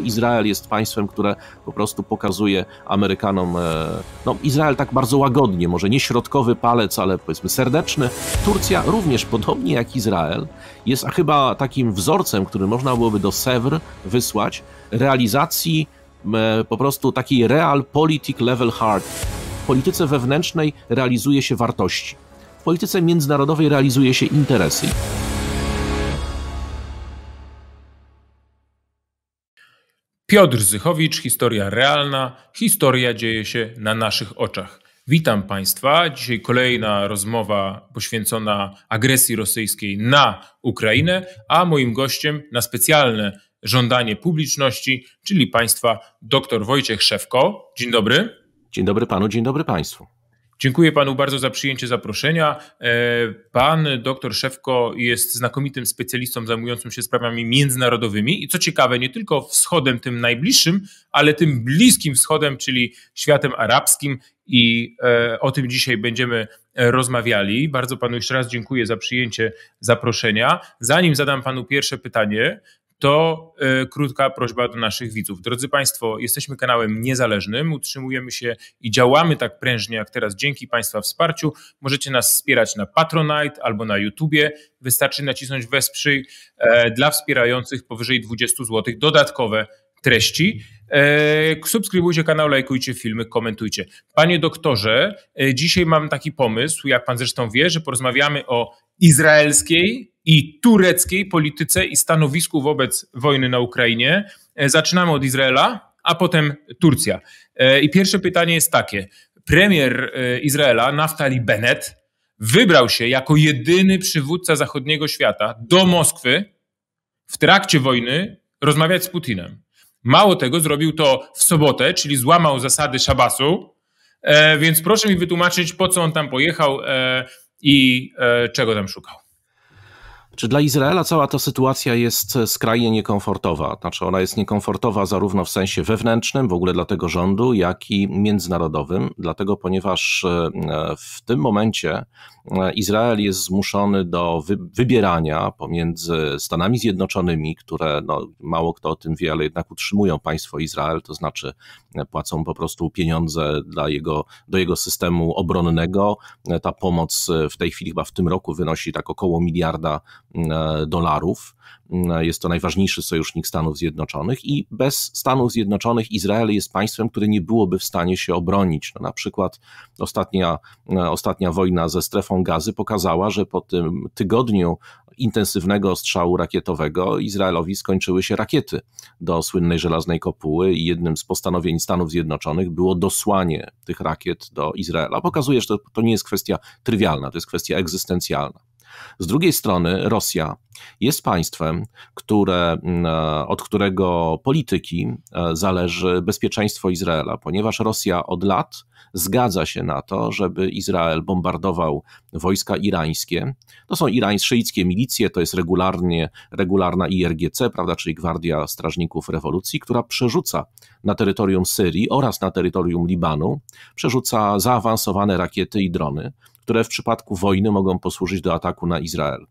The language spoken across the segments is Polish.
Izrael jest państwem, które po prostu pokazuje Amerykanom, e, no Izrael tak bardzo łagodnie, może nie środkowy palec, ale powiedzmy serdeczny. Turcja również, podobnie jak Izrael, jest chyba takim wzorcem, który można byłoby do Sewr wysłać, realizacji e, po prostu takiej real politic level hard. W polityce wewnętrznej realizuje się wartości. W polityce międzynarodowej realizuje się interesy. Piotr Zychowicz, historia realna. Historia dzieje się na naszych oczach. Witam Państwa. Dzisiaj kolejna rozmowa poświęcona agresji rosyjskiej na Ukrainę, a moim gościem na specjalne żądanie publiczności, czyli Państwa dr Wojciech Szewko. Dzień dobry. Dzień dobry Panu, dzień dobry Państwu. Dziękuję panu bardzo za przyjęcie zaproszenia. E, pan doktor Szewko jest znakomitym specjalistą zajmującym się sprawami międzynarodowymi i co ciekawe, nie tylko wschodem tym najbliższym, ale tym bliskim wschodem, czyli światem arabskim i e, o tym dzisiaj będziemy rozmawiali. Bardzo panu jeszcze raz dziękuję za przyjęcie zaproszenia. Zanim zadam panu pierwsze pytanie, to y, krótka prośba do naszych widzów. Drodzy Państwo, jesteśmy kanałem niezależnym, utrzymujemy się i działamy tak prężnie jak teraz dzięki Państwa wsparciu. Możecie nas wspierać na Patronite albo na YouTubie. Wystarczy nacisnąć wesprzyj e, dla wspierających powyżej 20 zł dodatkowe treści. E, subskrybujcie kanał, lajkujcie filmy, komentujcie. Panie doktorze, e, dzisiaj mam taki pomysł, jak pan zresztą wie, że porozmawiamy o izraelskiej i tureckiej polityce i stanowisku wobec wojny na Ukrainie. E, zaczynamy od Izraela, a potem Turcja. E, I pierwsze pytanie jest takie. Premier e, Izraela, Naftali Bennett, wybrał się jako jedyny przywódca zachodniego świata do Moskwy w trakcie wojny rozmawiać z Putinem. Mało tego, zrobił to w sobotę, czyli złamał zasady szabasu. więc proszę mi wytłumaczyć, po co on tam pojechał i e, czego tam szukał. Czy dla Izraela cała ta sytuacja jest e, skrajnie niekomfortowa? Znaczy, ona jest niekomfortowa zarówno w sensie wewnętrznym, w ogóle dla tego rządu, jak i międzynarodowym, dlatego ponieważ e, e, w tym momencie Izrael jest zmuszony do wy wybierania pomiędzy Stanami Zjednoczonymi, które no, mało kto o tym wie, ale jednak utrzymują państwo Izrael, to znaczy płacą po prostu pieniądze dla jego, do jego systemu obronnego. Ta pomoc w tej chwili, chyba w tym roku, wynosi tak około miliarda E, dolarów. E, jest to najważniejszy sojusznik Stanów Zjednoczonych i bez Stanów Zjednoczonych Izrael jest państwem, które nie byłoby w stanie się obronić. No, na przykład ostatnia, e, ostatnia wojna ze strefą gazy pokazała, że po tym tygodniu intensywnego strzału rakietowego Izraelowi skończyły się rakiety do słynnej żelaznej kopuły i jednym z postanowień Stanów Zjednoczonych było dosłanie tych rakiet do Izraela. Pokazuje, że to, to nie jest kwestia trywialna, to jest kwestia egzystencjalna. Z drugiej strony Rosja jest państwem, które, mm, e, od którego polityki e, zależy bezpieczeństwo Izraela, ponieważ Rosja od lat zgadza się na to, żeby Izrael bombardował wojska irańskie. To są irańskie szyickie milicje, to jest regularnie, regularna IRGC, prawda, czyli Gwardia Strażników Rewolucji, która przerzuca na terytorium Syrii oraz na terytorium Libanu, przerzuca zaawansowane rakiety i drony które w przypadku wojny mogą posłużyć do ataku na Izrael.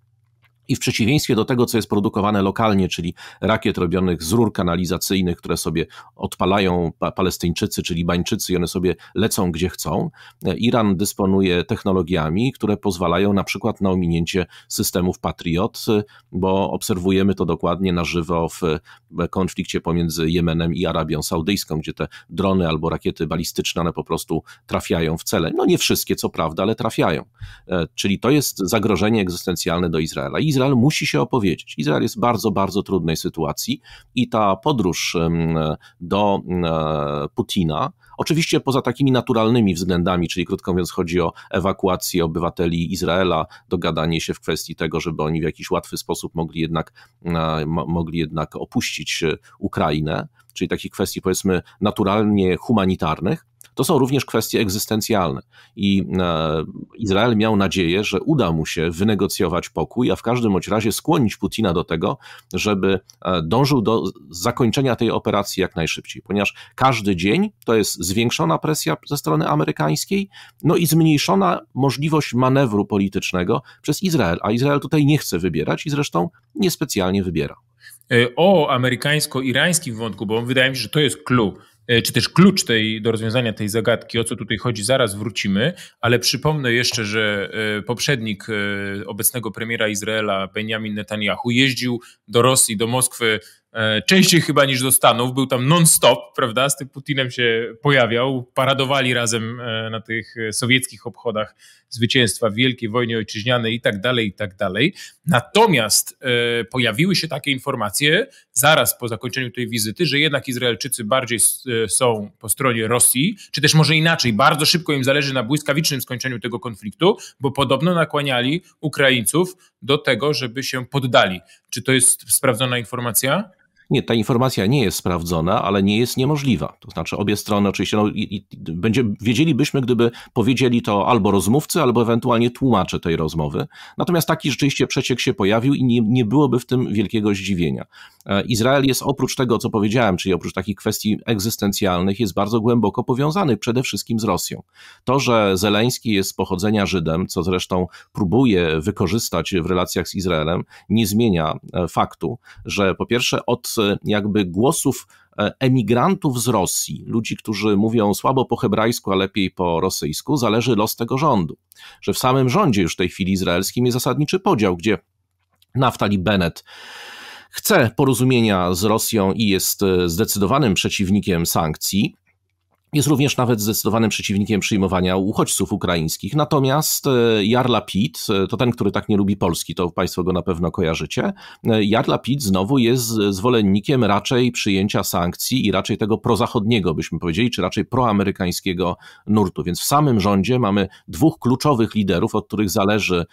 I w przeciwieństwie do tego, co jest produkowane lokalnie, czyli rakiet robionych z rur kanalizacyjnych, które sobie odpalają Palestyńczycy czy Libańczycy i one sobie lecą gdzie chcą, e, Iran dysponuje technologiami, które pozwalają na przykład na ominięcie systemów Patriot, e, bo obserwujemy to dokładnie na żywo w e, konflikcie pomiędzy Jemenem i Arabią Saudyjską, gdzie te drony albo rakiety balistyczne one po prostu trafiają w cele. No nie wszystkie, co prawda, ale trafiają. Czyli to jest zagrożenie egzystencjalne do Izraela. Izrael musi się opowiedzieć. Izrael jest w bardzo, bardzo trudnej sytuacji i ta podróż do Putina, Oczywiście poza takimi naturalnymi względami, czyli krótko mówiąc chodzi o ewakuację obywateli Izraela, dogadanie się w kwestii tego, żeby oni w jakiś łatwy sposób mogli jednak, mogli jednak opuścić e, Ukrainę, czyli takich kwestii powiedzmy naturalnie humanitarnych, to są również kwestie egzystencjalne. I e, Izrael miał nadzieję, że uda mu się wynegocjować pokój, a w każdym bądź razie skłonić Putina do tego, żeby e, dążył do zakończenia tej operacji jak najszybciej, ponieważ każdy dzień to jest zwiększona presja ze strony amerykańskiej, no i zmniejszona możliwość manewru politycznego przez Izrael, a Izrael tutaj nie chce wybierać i zresztą niespecjalnie wybiera. E, o amerykańsko-irańskim wątku, bo wydaje mi się, że to jest klucz. E, czy też klucz tej, do rozwiązania tej zagadki, o co tutaj chodzi, zaraz wrócimy, ale przypomnę jeszcze, że e, poprzednik e, obecnego premiera Izraela, Benjamin Netanyahu, jeździł do Rosji, do Moskwy częściej chyba niż do Stanów, był tam non-stop, prawda, z tym Putinem się pojawiał, paradowali razem na tych sowieckich obchodach zwycięstwa w Wielkiej Wojnie Ojczyźnianej i tak dalej, i tak dalej. Natomiast pojawiły się takie informacje, zaraz po zakończeniu tej wizyty, że jednak Izraelczycy bardziej e, są po stronie Rosji, czy też może inaczej, bardzo szybko im zależy na błyskawicznym skończeniu tego konfliktu, bo podobno nakłaniali Ukraińców do tego, żeby się poddali. Czy to jest sprawdzona informacja? Nie, ta informacja nie jest sprawdzona, ale nie jest niemożliwa. To znaczy obie strony oczywiście no, i, i będzie, wiedzielibyśmy, gdyby powiedzieli to albo rozmówcy, albo ewentualnie tłumacze tej rozmowy. Natomiast taki rzeczywiście przeciek się pojawił i nie, nie byłoby w tym wielkiego zdziwienia. E, Izrael jest oprócz tego, co powiedziałem, czyli oprócz takich kwestii egzystencjalnych, jest bardzo głęboko powiązany przede wszystkim z Rosją. To, że Zeleński jest z pochodzenia Żydem, co zresztą próbuje wykorzystać w relacjach z Izraelem, nie zmienia e, faktu, że po pierwsze od jakby głosów e, emigrantów z Rosji, ludzi, którzy mówią słabo po hebrajsku, a lepiej po rosyjsku, zależy los tego rządu. Że w samym rządzie już w tej chwili izraelskim jest zasadniczy podział, gdzie Naftali Bennett chce porozumienia z Rosją i jest e, zdecydowanym przeciwnikiem sankcji, jest również nawet zdecydowanym przeciwnikiem przyjmowania uchodźców ukraińskich. Natomiast e, Jarla Pitt, e, to ten, który tak nie lubi Polski, to Państwo go na pewno kojarzycie. E, Jarla Pitt znowu jest zwolennikiem raczej przyjęcia sankcji i raczej tego prozachodniego, byśmy powiedzieli, czy raczej proamerykańskiego nurtu. Więc w samym rządzie mamy dwóch kluczowych liderów, od których zależy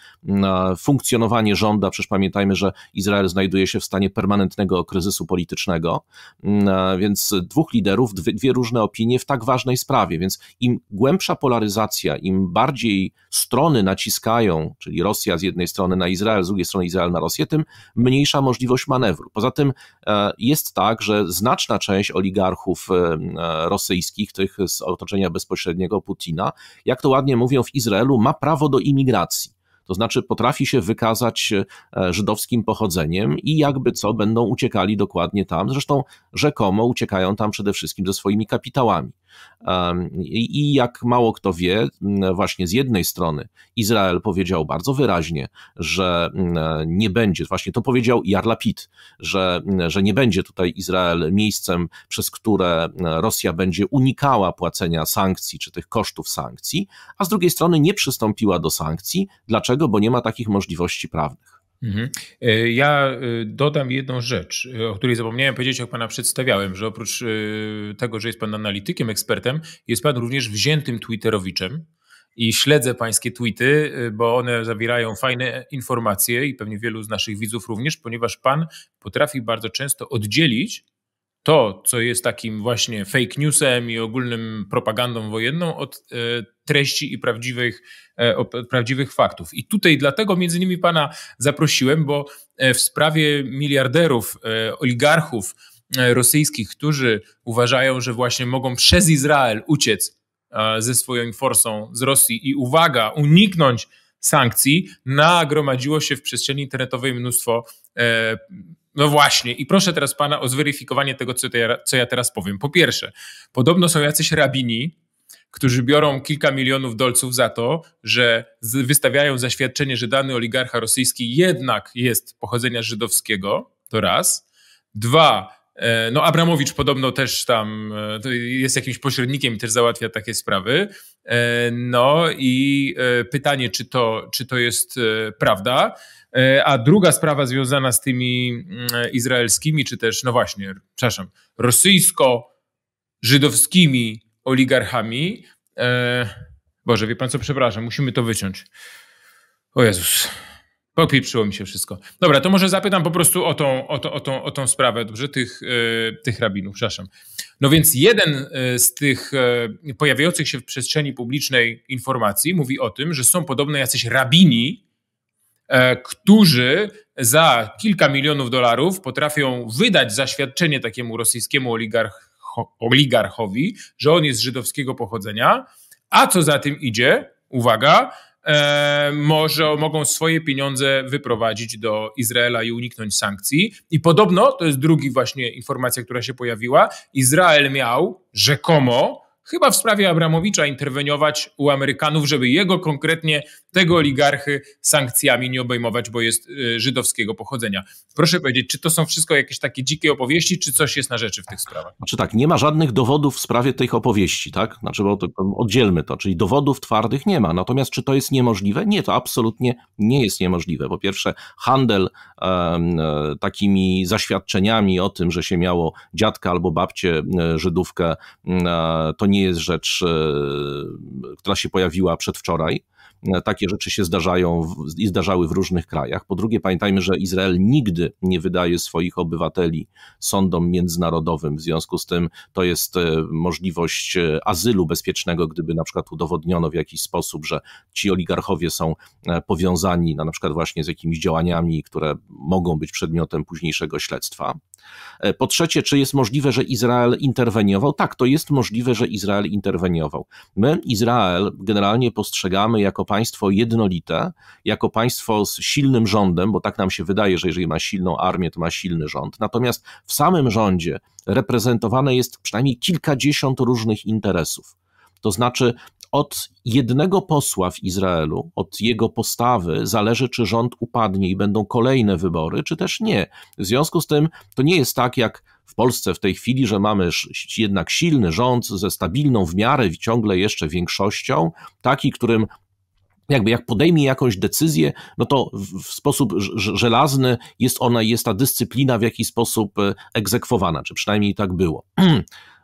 funkcjonowanie rządu. Przecież pamiętajmy, że Izrael znajduje się w stanie permanentnego kryzysu politycznego. Więc dwóch liderów, dwie, dwie różne opinie w tak ważnej sprawie. Więc im głębsza polaryzacja, im bardziej strony naciskają, czyli Rosja z jednej strony na Izrael, z drugiej strony Izrael na Rosję, tym mniejsza możliwość manewru. Poza tym e, jest tak, że znaczna część oligarchów e, e, rosyjskich, tych z otoczenia bezpośredniego Putina, jak to ładnie mówią w Izraelu, ma prawo do imigracji. To znaczy potrafi się wykazać żydowskim pochodzeniem i jakby co będą uciekali dokładnie tam. Zresztą rzekomo uciekają tam przede wszystkim ze swoimi kapitałami. I jak mało kto wie, właśnie z jednej strony Izrael powiedział bardzo wyraźnie, że e, nie będzie, właśnie to powiedział Jarl że, że nie będzie tutaj Izrael miejscem, przez które e, Rosja będzie unikała płacenia sankcji czy tych kosztów sankcji, a z drugiej strony nie przystąpiła do sankcji. Dlaczego? Bo nie ma takich możliwości prawnych. Mhm. E, ja e, dodam jedną rzecz, e, o której zapomniałem powiedzieć, jak pana przedstawiałem, że oprócz tego, że jest pan analitykiem, ekspertem, jest pan również wziętym Twitterowiczem i śledzę pańskie tweety, bo one zawierają fajne informacje i pewnie wielu z naszych widzów również, ponieważ pan potrafi bardzo często oddzielić to, co jest takim właśnie fake newsem i ogólnym propagandą wojenną od treści i prawdziwych, e, prawdziwych faktów. I tutaj dlatego między innymi pana zaprosiłem, bo e, w sprawie miliarderów, e, oligarchów rosyjskich, którzy uważają, że właśnie mogą przez Izrael uciec ze swoją forsą z Rosji i uwaga, uniknąć sankcji, nagromadziło się w przestrzeni internetowej mnóstwo no właśnie, i proszę teraz pana o zweryfikowanie tego, co, te, co ja teraz powiem. Po pierwsze, podobno są jacyś rabini, którzy biorą kilka milionów dolców za to, że wystawiają zaświadczenie, że dany oligarcha rosyjski jednak jest pochodzenia żydowskiego, to raz. Dwa, e, no Abramowicz podobno też tam e, jest jakimś pośrednikiem i też załatwia takie sprawy. E, no i pytanie, czy to, czy to jest prawda. A druga sprawa związana z tymi mm, izraelskimi, czy też, no właśnie, przepraszam, rosyjsko-żydowskimi oligarchami. E, Boże, wie pan co, przepraszam, musimy to wyciąć. O Jezus. Popieprzyło mi się wszystko. Dobra, to może zapytam po prostu o tą, o to, o tą, o tą sprawę, dobrze, tych, e, tych rabinów, przepraszam. No więc jeden e, z tych pojawiających się w przestrzeni publicznej informacji mówi o tym, że są podobne jacyś rabini, którzy za kilka milionów dolarów potrafią wydać zaświadczenie takiemu rosyjskiemu oligarchowi oligarchowi, że on jest żydowskiego pochodzenia, a co za tym idzie, uwaga, e, może, mogą swoje pieniądze wyprowadzić do Izraela i uniknąć sankcji. I podobno, to jest drugi właśnie informacja, która się pojawiła, Izrael miał rzekomo chyba w sprawie Abramowicza interweniować u Amerykanów, żeby jego konkretnie, tego oligarchy, sankcjami nie obejmować, bo jest y, żydowskiego pochodzenia. Proszę powiedzieć, czy to są wszystko jakieś takie dzikie opowieści, czy coś jest na rzeczy w tych sprawach? Znaczy tak, nie ma żadnych dowodów w sprawie tych opowieści, tak? Znaczy, bo to, oddzielmy to, czyli dowodów twardych nie ma. Natomiast czy to jest niemożliwe? Nie, to absolutnie nie jest niemożliwe. Po pierwsze, handel e, takimi zaświadczeniami o tym, że się miało dziadka albo babcię e, Żydówkę, e, to nie nie jest rzecz, e, która się pojawiła przedwczoraj. E, takie rzeczy się zdarzają i zdarzały w różnych krajach. Po drugie, pamiętajmy, że Izrael nigdy nie wydaje swoich obywateli sądom międzynarodowym. W związku z tym to jest e, możliwość azylu bezpiecznego, gdyby na przykład udowodniono w jakiś sposób, że ci oligarchowie są powiązani na, na przykład właśnie z jakimiś działaniami, które mogą być przedmiotem późniejszego śledztwa. E, po trzecie, czy jest możliwe, że Izrael interweniował? Tak, to jest możliwe, że Izrael interweniował. My Izrael generalnie postrzegamy jako państwo jednolite, jako państwo z silnym rządem, bo tak nam się wydaje, że jeżeli ma silną armię, to ma silny rząd. Natomiast w samym rządzie reprezentowane jest przynajmniej kilkadziesiąt różnych interesów. To znaczy, od jednego posła w Izraelu, od jego postawy zależy, czy rząd upadnie i będą kolejne wybory, czy też nie. W związku z tym to nie jest tak jak w Polsce w tej chwili, że mamy jednak silny rząd ze stabilną w miarę ciągle jeszcze większością, taki, którym jakby jak podejmie jakąś decyzję, no to w sposób żelazny jest ona, jest ta dyscyplina w jakiś sposób e, egzekwowana, czy przynajmniej tak było.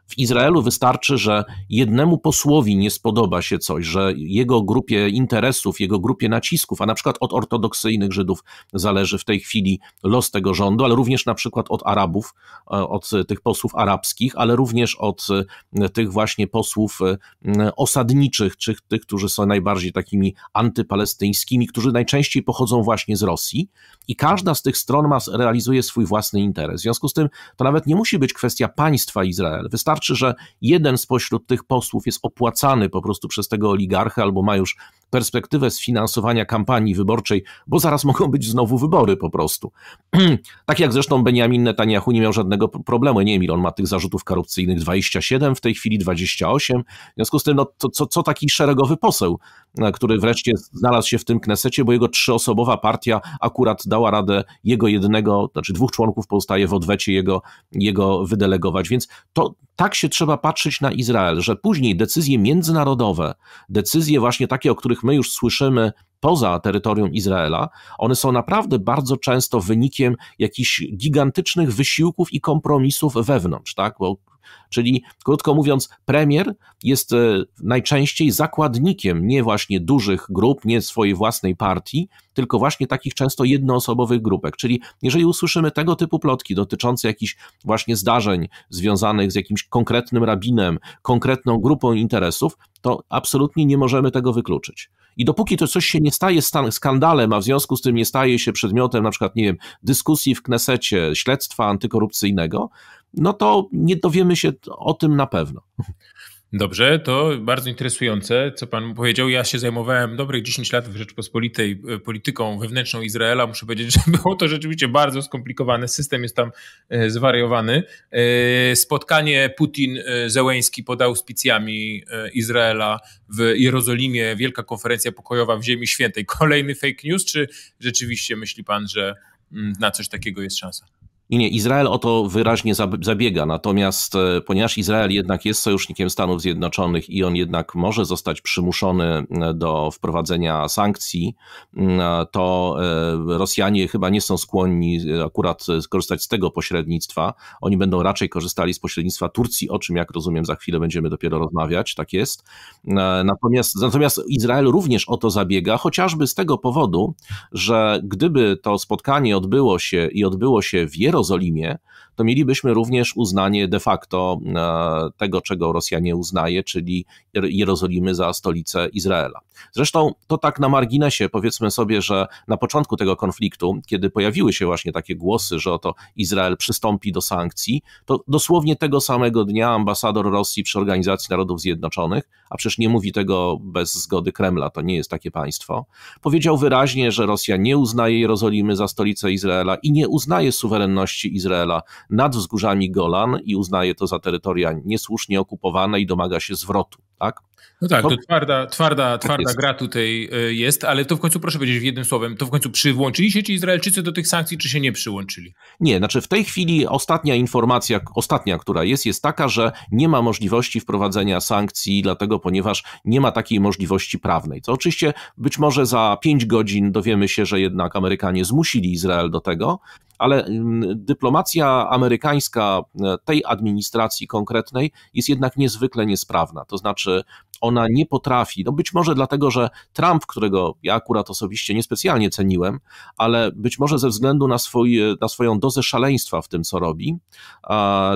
W Izraelu wystarczy, że jednemu posłowi nie spodoba się coś, że jego grupie interesów, jego grupie nacisków, a na przykład od ortodoksyjnych Żydów zależy w tej chwili los tego rządu, ale również na przykład od Arabów, e, od tych posłów arabskich, ale również od e, tych właśnie posłów e, osadniczych, czy tych, którzy są najbardziej takimi antypalestyńskimi, którzy najczęściej pochodzą właśnie z Rosji i każda z tych stron ma, realizuje swój własny interes. W związku z tym to nawet nie musi być kwestia państwa Izrael. Wystarczy Wystarczy, że jeden spośród tych posłów jest opłacany po prostu przez tego oligarchę albo ma już perspektywę sfinansowania kampanii wyborczej, bo zaraz mogą być znowu wybory po prostu. tak jak zresztą Benjamin Netanyahu nie miał żadnego problemu. Nie wiem, on ma tych zarzutów korupcyjnych, 27 w tej chwili, 28. W związku z tym, no, to, co, co taki szeregowy poseł, e, który wreszcie znalazł się w tym Knesecie, bo jego trzyosobowa partia akurat dała radę jego jednego, znaczy dwóch członków pozostaje w odwecie jego, jego wydelegować. Więc to, ta tak się trzeba patrzeć na Izrael, że później decyzje międzynarodowe, decyzje właśnie takie, o których my już słyszymy poza terytorium Izraela, one są naprawdę bardzo często wynikiem jakichś gigantycznych wysiłków i kompromisów wewnątrz, tak? Bo Czyli, krótko mówiąc, premier jest e, najczęściej zakładnikiem nie właśnie dużych grup, nie swojej własnej partii, tylko właśnie takich często jednoosobowych grupek. Czyli jeżeli usłyszymy tego typu plotki dotyczące jakichś właśnie zdarzeń związanych z jakimś konkretnym rabinem, konkretną grupą interesów, to absolutnie nie możemy tego wykluczyć. I dopóki to coś się nie staje skandalem, a w związku z tym nie staje się przedmiotem na przykład, nie wiem, dyskusji w Knesecie, śledztwa antykorupcyjnego, no to nie dowiemy się o tym na pewno. Dobrze, to bardzo interesujące, co pan powiedział. Ja się zajmowałem dobrych 10 lat w Rzeczpospolitej e, polityką wewnętrzną Izraela. Muszę powiedzieć, że było to rzeczywiście bardzo skomplikowane. System jest tam e, zwariowany. E, spotkanie Putin-Zełęński pod auspicjami Izraela w Jerozolimie, wielka konferencja pokojowa w Ziemi Świętej. Kolejny fake news, czy rzeczywiście myśli pan, że mm, na coś takiego jest szansa? I nie, Izrael o to wyraźnie zabiega, natomiast e, ponieważ Izrael jednak jest sojusznikiem Stanów Zjednoczonych i on jednak może zostać przymuszony e, do wprowadzenia sankcji, to e, Rosjanie chyba nie są skłonni akurat skorzystać z tego pośrednictwa. Oni będą raczej korzystali z pośrednictwa Turcji, o czym jak rozumiem za chwilę będziemy dopiero rozmawiać, tak jest. Natomiast, natomiast Izrael również o to zabiega, chociażby z tego powodu, że gdyby to spotkanie odbyło się i odbyło się w Jerozolimy, Jerozolimie, to mielibyśmy również uznanie de facto e, tego, czego Rosja nie uznaje, czyli Jerozolimy za stolicę Izraela. Zresztą to tak na marginesie, powiedzmy sobie, że na początku tego konfliktu, kiedy pojawiły się właśnie takie głosy, że oto Izrael przystąpi do sankcji, to dosłownie tego samego dnia ambasador Rosji przy Organizacji Narodów Zjednoczonych, a przecież nie mówi tego bez zgody Kremla, to nie jest takie państwo, powiedział wyraźnie, że Rosja nie uznaje Jerozolimy za stolicę Izraela i nie uznaje suwerenności Izraela nad wzgórzami Golan i uznaje to za terytoria niesłusznie okupowane i domaga się zwrotu tak? No tak, no. to, twarda, twarda, tak twarda gra tutaj e, jest, ale to w końcu, proszę powiedzieć w jednym słowem, to w końcu przyłączyli się ci Izraelczycy do tych sankcji, czy się nie przyłączyli? Nie, znaczy w tej chwili ostatnia informacja, ostatnia, która jest, jest taka, że nie ma możliwości wprowadzenia sankcji, dlatego ponieważ nie ma takiej możliwości prawnej. Co oczywiście być może za pięć godzin dowiemy się, że jednak Amerykanie zmusili Izrael do tego, ale mm, dyplomacja amerykańska e, tej administracji konkretnej jest jednak niezwykle niesprawna. To znaczy, rzeczy ona nie potrafi. No być może dlatego, że Trump, którego ja akurat osobiście niespecjalnie ceniłem, ale być może ze względu na, swój, na swoją dozę szaleństwa w tym, co robi,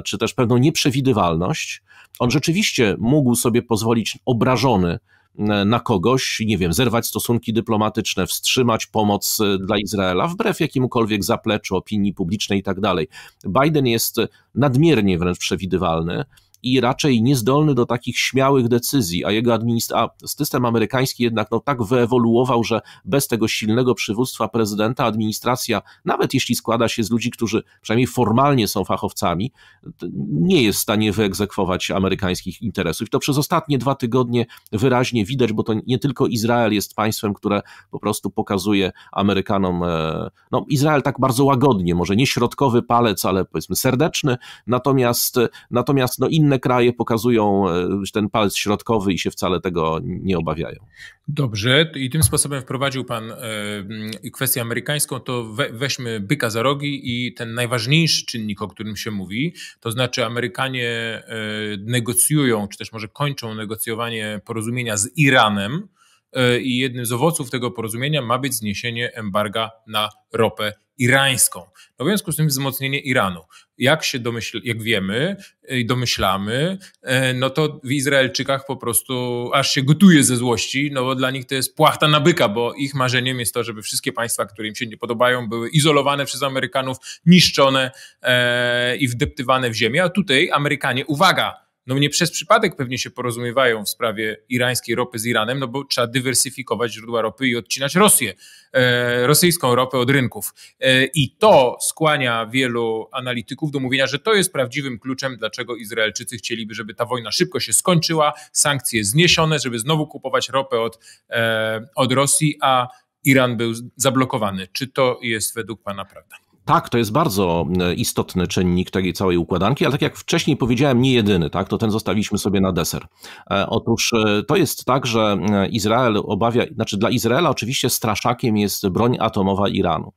czy też pewną nieprzewidywalność, on rzeczywiście mógł sobie pozwolić obrażony e, na kogoś, nie wiem, zerwać stosunki dyplomatyczne, wstrzymać pomoc e, dla Izraela, wbrew jakimukolwiek zapleczu opinii publicznej i tak dalej. Biden jest nadmiernie wręcz przewidywalny i raczej niezdolny do takich śmiałych decyzji, a jego administra- system amerykański jednak no, tak wyewoluował, że bez tego silnego przywództwa prezydenta administracja, nawet jeśli składa się z ludzi, którzy przynajmniej formalnie są fachowcami, nie jest w stanie wyegzekwować amerykańskich interesów. I to przez ostatnie dwa tygodnie wyraźnie widać, bo to nie tylko Izrael jest państwem, które po prostu pokazuje Amerykanom, e, no Izrael tak bardzo łagodnie, może nie środkowy palec, ale powiedzmy serdeczny, natomiast, natomiast no inne inne kraje pokazują e, ten palec środkowy i się wcale tego nie obawiają. Dobrze, i tym sposobem wprowadził Pan e, kwestię amerykańską, to weźmy byka za rogi i ten najważniejszy czynnik, o którym się mówi, to znaczy Amerykanie e, negocjują, czy też może kończą negocjowanie porozumienia z Iranem, E, i jednym z owoców tego porozumienia ma być zniesienie embarga na ropę irańską. No w związku z tym wzmocnienie Iranu. Jak się domyśl, jak wiemy e, i domyślamy, e, no to w Izraelczykach po prostu aż się gotuje ze złości, no bo dla nich to jest płachta na byka, bo ich marzeniem jest to, żeby wszystkie państwa, które im się nie podobają, były izolowane przez Amerykanów, niszczone i wdeptywane w ziemię. A tutaj Amerykanie, uwaga, no nie przez przypadek pewnie się porozumiewają w sprawie irańskiej ropy z Iranem, no bo trzeba dywersyfikować źródła ropy i odcinać Rosję, e, rosyjską ropę od rynków. E, I to skłania wielu analityków do mówienia, że to jest prawdziwym kluczem, dlaczego Izraelczycy chcieliby, żeby ta wojna szybko się skończyła, sankcje zniesione, żeby znowu kupować ropę od, e, od Rosji, a Iran był zablokowany. Czy to jest według Pana prawda? Tak, to jest bardzo e, istotny czynnik tej całej układanki, ale tak jak wcześniej powiedziałem, nie jedyny, tak, to ten zostawiliśmy sobie na deser. E, otóż e, to jest tak, że Izrael obawia, znaczy dla Izraela oczywiście straszakiem jest broń atomowa Iranu.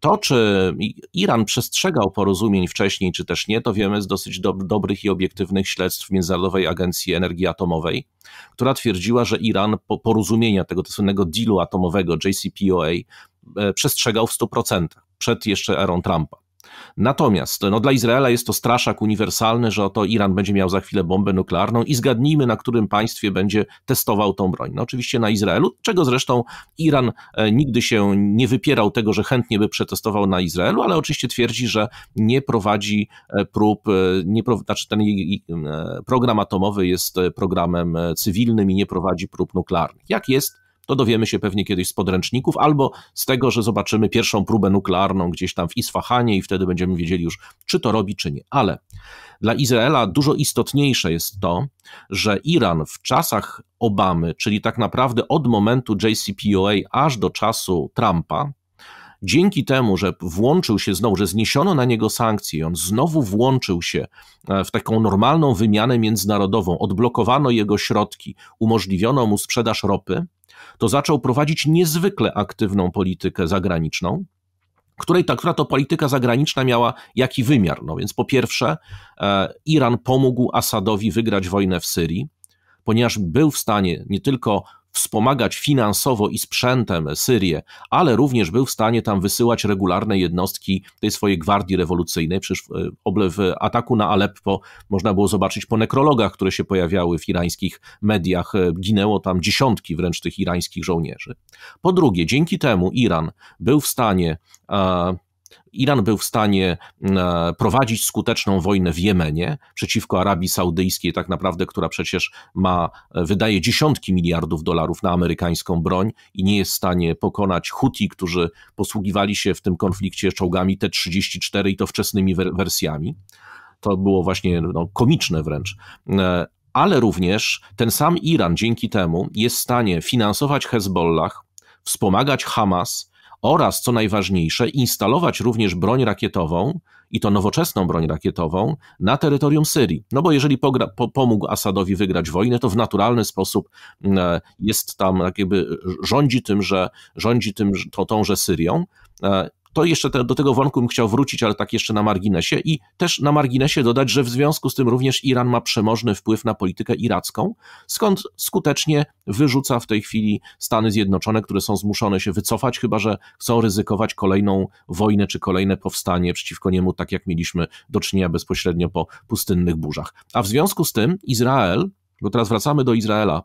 To, czy Iran przestrzegał porozumień wcześniej, czy też nie, to wiemy z dosyć do, dobrych i obiektywnych śledztw Międzynarodowej Agencji Energii Atomowej, która twierdziła, że Iran po porozumienia tego tzw. Tak słynnego dealu atomowego JCPOA przestrzegał w 100% przed jeszcze erą Trumpa. Natomiast no, dla Izraela jest to straszak uniwersalny, że oto Iran będzie miał za chwilę bombę nuklearną i zgadnijmy, na którym państwie będzie testował tą broń. No, oczywiście na Izraelu, czego zresztą Iran e, nigdy się nie wypierał tego, że chętnie by przetestował na Izraelu, ale oczywiście twierdzi, że nie prowadzi e, prób, e, nie pro, znaczy ten program atomowy jest programem cywilnym i nie prowadzi prób nuklearnych. Jak jest? To dowiemy się pewnie kiedyś z podręczników albo z tego, że zobaczymy pierwszą próbę nuklearną gdzieś tam w Isfahanie i wtedy będziemy wiedzieli już, czy to robi, czy nie. Ale dla Izraela dużo istotniejsze jest to, że Iran w czasach Obamy, czyli tak naprawdę od momentu JCPOA aż do czasu Trumpa, dzięki temu, że włączył się znowu, że zniesiono na niego sankcje, on znowu włączył się e, w taką normalną wymianę międzynarodową, odblokowano jego środki, umożliwiono mu sprzedaż ropy, to zaczął prowadzić niezwykle aktywną politykę zagraniczną, której ta, która to polityka zagraniczna miała jaki wymiar. No więc po pierwsze, e, Iran pomógł Asadowi wygrać wojnę w Syrii, ponieważ był w stanie nie tylko wspomagać finansowo i sprzętem Syrię, ale również był w stanie tam wysyłać regularne jednostki tej swojej gwardii rewolucyjnej. Przecież w ataku na Aleppo można było zobaczyć po nekrologach, które się pojawiały w irańskich mediach. E, ginęło tam dziesiątki wręcz tych irańskich żołnierzy. Po drugie, dzięki temu Iran był w stanie Iran był w stanie e, prowadzić skuteczną wojnę w Jemenie przeciwko Arabii Saudyjskiej, tak naprawdę, która przecież ma, e, wydaje dziesiątki miliardów dolarów na amerykańską broń i nie jest w stanie pokonać Huti, którzy posługiwali się w tym konflikcie czołgami T-34 i to wczesnymi wersjami. To było właśnie no, komiczne wręcz e, ale również ten sam Iran dzięki temu jest w stanie finansować Hezbollah, wspomagać Hamas, oraz, co najważniejsze, instalować również broń rakietową i to nowoczesną broń rakietową na terytorium Syrii. No bo jeżeli pogra, po, pomógł Asadowi wygrać wojnę, to w naturalny sposób e, jest tam jakby rządzi tym, że rządzi tym, to, tąże Syrią e, to jeszcze te, do tego wątku bym chciał wrócić, ale tak jeszcze na marginesie i też na marginesie dodać, że w związku z tym również Iran ma przemożny wpływ na politykę iracką, skąd skutecznie wyrzuca w tej chwili Stany Zjednoczone, które są zmuszone się wycofać, chyba że chcą ryzykować kolejną wojnę czy kolejne powstanie przeciwko niemu, tak jak mieliśmy do czynienia bezpośrednio po pustynnych burzach. A w związku z tym Izrael, bo teraz wracamy do Izraela,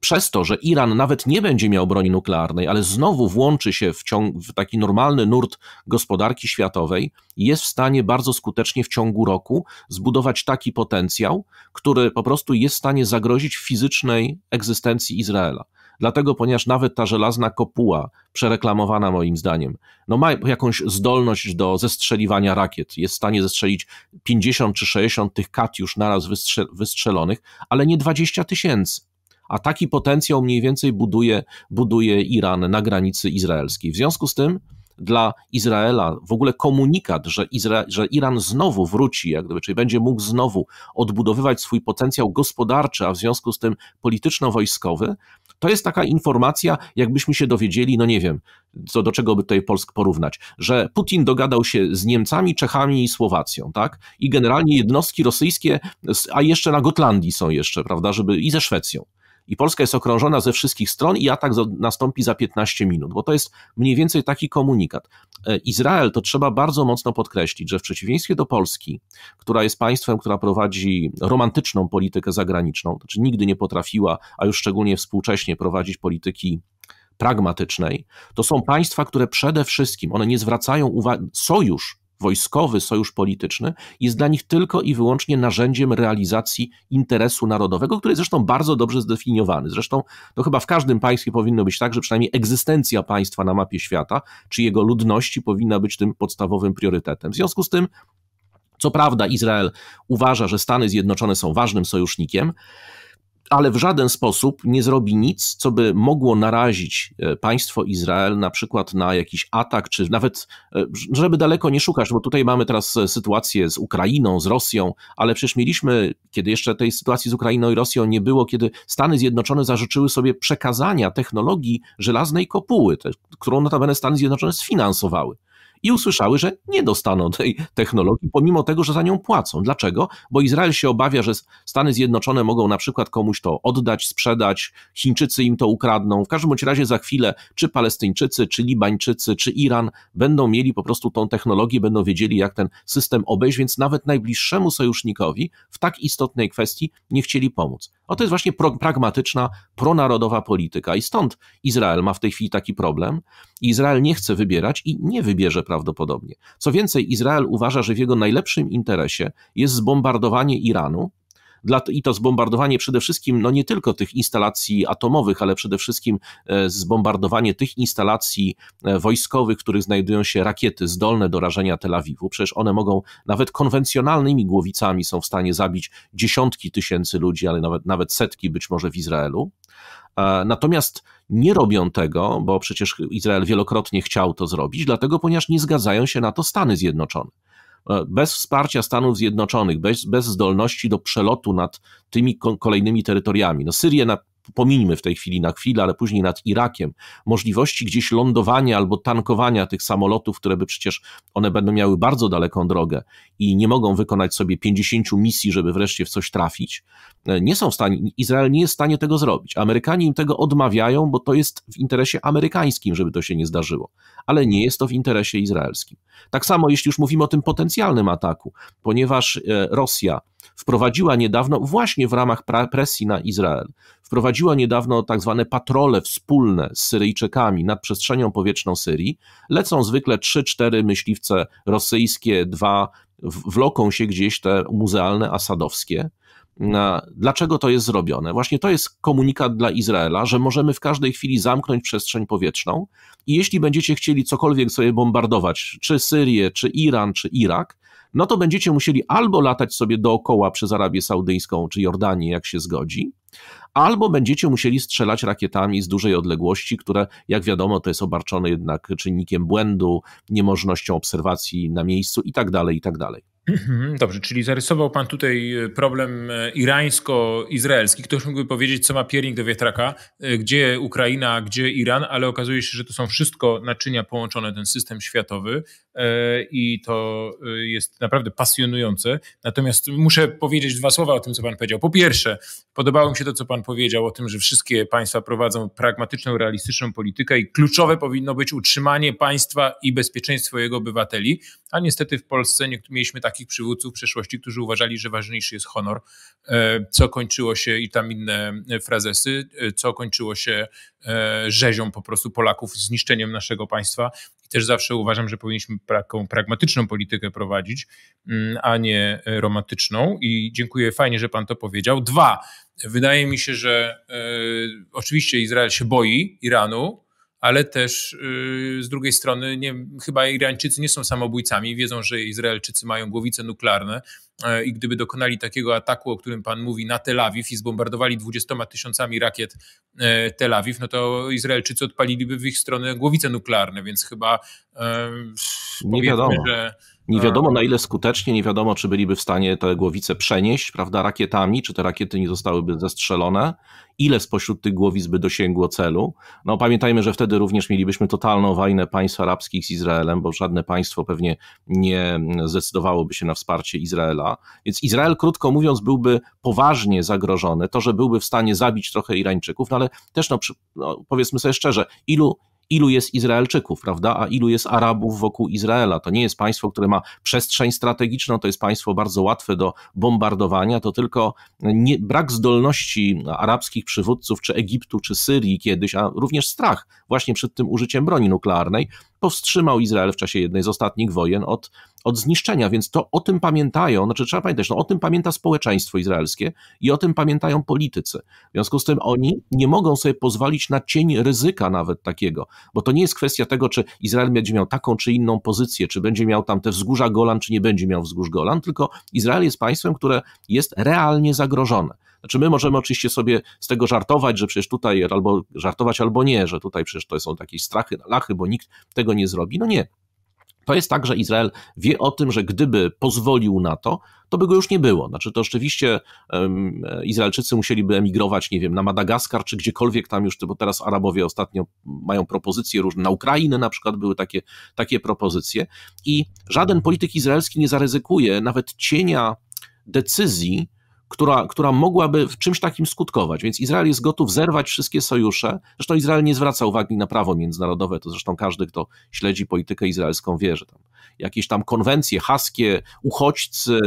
przez to, że Iran nawet nie będzie miał broni nuklearnej, ale znowu włączy się w, ciąg, w taki normalny nurt gospodarki światowej, jest w stanie bardzo skutecznie w ciągu roku zbudować taki potencjał, który po prostu jest w stanie zagrozić fizycznej egzystencji Izraela. Dlatego, ponieważ nawet ta żelazna kopuła, przereklamowana moim zdaniem, no ma jakąś zdolność do zestrzeliwania rakiet, jest w stanie zestrzelić 50 czy 60 tych kat już naraz wystrzelonych, ale nie 20 tysięcy a taki potencjał mniej więcej buduje, buduje Iran na granicy izraelskiej. W związku z tym dla Izraela w ogóle komunikat, że, Izra że Iran znowu wróci, jak gdyby, czyli będzie mógł znowu odbudowywać swój potencjał gospodarczy, a w związku z tym polityczno-wojskowy, to jest taka informacja, jakbyśmy się dowiedzieli, no nie wiem, co do czego by tutaj Polsk porównać, że Putin dogadał się z Niemcami, Czechami i Słowacją, tak? I generalnie jednostki rosyjskie, a jeszcze na Gotlandii są jeszcze, prawda, żeby i ze Szwecją i Polska jest okrążona ze wszystkich stron i atak nastąpi za 15 minut, bo to jest mniej więcej taki komunikat. E, Izrael to trzeba bardzo mocno podkreślić, że w przeciwieństwie do Polski, która jest państwem, która prowadzi romantyczną politykę zagraniczną, to znaczy nigdy nie potrafiła, a już szczególnie współcześnie prowadzić polityki pragmatycznej, to są państwa, które przede wszystkim, one nie zwracają uwagi, sojusz wojskowy sojusz polityczny jest dla nich tylko i wyłącznie narzędziem realizacji interesu narodowego, który jest zresztą bardzo dobrze zdefiniowany. Zresztą to no chyba w każdym państwie powinno być tak, że przynajmniej egzystencja państwa na mapie świata, czy jego ludności powinna być tym podstawowym priorytetem. W związku z tym co prawda, Izrael uważa, że Stany Zjednoczone są ważnym sojusznikiem, ale w żaden sposób nie zrobi nic, co by mogło narazić e, państwo Izrael na przykład na jakiś atak, czy nawet, e, żeby daleko nie szukać, bo tutaj mamy teraz e, sytuację z Ukrainą, z Rosją, ale przecież mieliśmy, kiedy jeszcze tej sytuacji z Ukrainą i Rosją nie było, kiedy Stany Zjednoczone zażyczyły sobie przekazania technologii żelaznej kopuły, te, którą notabene Stany Zjednoczone sfinansowały i usłyszały, że nie dostaną tej technologii, pomimo tego, że za nią płacą. Dlaczego? Bo Izrael się obawia, że Stany Zjednoczone mogą na przykład komuś to oddać, sprzedać, Chińczycy im to ukradną. W każdym bądź razie za chwilę czy Palestyńczycy, czy Libańczycy, czy Iran będą mieli po prostu tą technologię, będą wiedzieli, jak ten system obejść, więc nawet najbliższemu sojusznikowi w tak istotnej kwestii nie chcieli pomóc. A to jest właśnie pro- pragmatyczna, pronarodowa polityka i stąd Izrael ma w tej chwili taki problem. Izrael nie chce wybierać i nie wybierze prawdopodobnie. Co więcej, Izrael uważa, że w jego najlepszym interesie jest zbombardowanie Iranu, i to zbombardowanie przede wszystkim, no nie tylko tych instalacji atomowych, ale przede wszystkim e, zbombardowanie tych instalacji e, wojskowych, w których znajdują się rakiety zdolne do rażenia Tel Awiwu. Przecież one mogą nawet konwencjonalnymi głowicami są w stanie zabić dziesiątki tysięcy ludzi, ale nawet, nawet setki być może w Izraelu. E, natomiast nie robią tego, bo przecież Izrael wielokrotnie chciał to zrobić, dlatego ponieważ nie zgadzają się na to Stany Zjednoczone. E, bez wsparcia Stanów Zjednoczonych, bez, bez zdolności do przelotu nad tymi kolejnymi terytoriami, no Syrię na w tej chwili na chwilę, ale później nad Irakiem, możliwości gdzieś lądowania albo tankowania tych samolotów, które by przecież one będą miały bardzo daleką drogę i nie mogą wykonać sobie 50 misji, żeby wreszcie w coś trafić, e, nie są w stanie, Izrael nie jest w stanie tego zrobić. Amerykanie im tego odmawiają, bo to jest w interesie amerykańskim, żeby to się nie zdarzyło, ale nie jest to w interesie izraelskim. Tak samo jeśli już mówimy o tym potencjalnym ataku, ponieważ e, Rosja wprowadziła niedawno, właśnie w ramach presji na Izrael, wprowadziła niedawno tak zwane patrole wspólne z Syryjczykami nad przestrzenią powietrzną Syrii. Lecą zwykle 3-4 myśliwce rosyjskie, dwa wloką się gdzieś te muzealne asadowskie. Dlaczego to jest zrobione? Właśnie to jest komunikat dla Izraela, że możemy w każdej chwili zamknąć przestrzeń powietrzną i jeśli będziecie chcieli cokolwiek sobie bombardować, czy Syrię, czy Iran, czy Irak, no to będziecie musieli albo latać sobie dookoła przez Arabię Saudyjską czy Jordanię, jak się zgodzi, albo będziecie musieli strzelać rakietami z dużej odległości, które, jak wiadomo, to jest obarczone jednak czynnikiem błędu, niemożnością obserwacji na miejscu itd. Tak itd. Tak Mhm, dobrze, czyli zarysował Pan tutaj e, problem e, irańsko-izraelski. Ktoś mógłby powiedzieć, co ma piernik do wietraka, e, gdzie Ukraina, gdzie Iran, ale okazuje się, że to są wszystko naczynia połączone, ten system światowy. E, i to e, jest naprawdę pasjonujące. Natomiast muszę powiedzieć dwa słowa o tym, co Pan powiedział. Po pierwsze, podobało mi się to, co Pan powiedział o tym, że wszystkie państwa prowadzą pragmatyczną, realistyczną politykę i kluczowe powinno być utrzymanie państwa i bezpieczeństwo jego obywateli. A niestety w Polsce mieliśmy takich przywódców w przeszłości, którzy uważali, że ważniejszy jest honor, e, co kończyło się i tam inne frazesy, co kończyło się rzezią po prostu Polaków, zniszczeniem naszego państwa i też zawsze uważam, że powinniśmy taką pragmatyczną politykę prowadzić, mm, a nie e, romantyczną. I dziękuję, fajnie, że pan to powiedział. Dwa, wydaje mi się, że y, oczywiście Izrael się boi Iranu, ale też y, z drugiej strony nie, chyba Irańczycy nie są samobójcami, wiedzą, że Izraelczycy mają głowice nuklearne E, i gdyby dokonali takiego ataku, o którym pan mówi, na Tel Awiw i zbombardowali 20 tysiącami rakiet e, Tel Awiw, no to Izraelczycy odpaliliby w ich stronę głowice nuklearne, więc chyba um, nie wiadomo. że nie wiadomo na ile skutecznie, nie wiadomo czy byliby w stanie te głowice przenieść, prawda, rakietami, czy te rakiety nie zostałyby zestrzelone, ile spośród tych głowic by dosięgło celu. No pamiętajmy, że wtedy również mielibyśmy totalną wojnę państw arabskich z Izraelem, bo żadne państwo pewnie nie zdecydowałoby się na wsparcie Izraela. Więc Izrael, krótko mówiąc, byłby poważnie zagrożony. To, że byłby w stanie zabić trochę Irańczyków, no ale też no, no powiedzmy sobie szczerze, ilu ilu jest Izraelczyków, prawda, a ilu jest Arabów wokół Izraela. To nie jest państwo, które ma przestrzeń strategiczną, to jest państwo bardzo łatwe do bombardowania, to tylko nie, brak zdolności arabskich przywódców, czy Egiptu, czy Syrii kiedyś, a również strach właśnie przed tym użyciem broni nuklearnej, powstrzymał Izrael w czasie jednej z ostatnich wojen od, od zniszczenia, więc to o tym pamiętają, znaczy trzeba pamiętać, no, o tym pamięta społeczeństwo izraelskie i o tym pamiętają politycy. W związku z tym oni nie mogą sobie pozwolić na cień ryzyka nawet takiego, bo to nie jest kwestia tego, czy Izrael będzie miał taką czy inną pozycję, czy będzie miał tam te wzgórza Golan, czy nie będzie miał wzgórz Golan, tylko Izrael jest państwem, które jest realnie zagrożone. Znaczy my możemy oczywiście sobie z tego żartować, że przecież tutaj albo żartować albo nie, że tutaj przecież to są takie strachy lachy, bo nikt tego nie zrobi. No nie. To jest tak, że Izrael wie o tym, że gdyby pozwolił na to, to by go już nie było. Znaczy, to rzeczywiście um, Izraelczycy musieliby emigrować, nie wiem, na Madagaskar czy gdziekolwiek tam już, bo teraz Arabowie ostatnio mają propozycje różne, na Ukrainę na przykład były takie, takie propozycje. I żaden polityk izraelski nie zaryzykuje nawet cienia decyzji, która, która mogłaby w czymś takim skutkować. Więc Izrael jest gotów zerwać wszystkie sojusze. Zresztą Izrael nie zwraca uwagi na prawo międzynarodowe, to zresztą każdy, kto śledzi politykę izraelską, wie, że tam jakieś tam konwencje haskie, uchodźcy,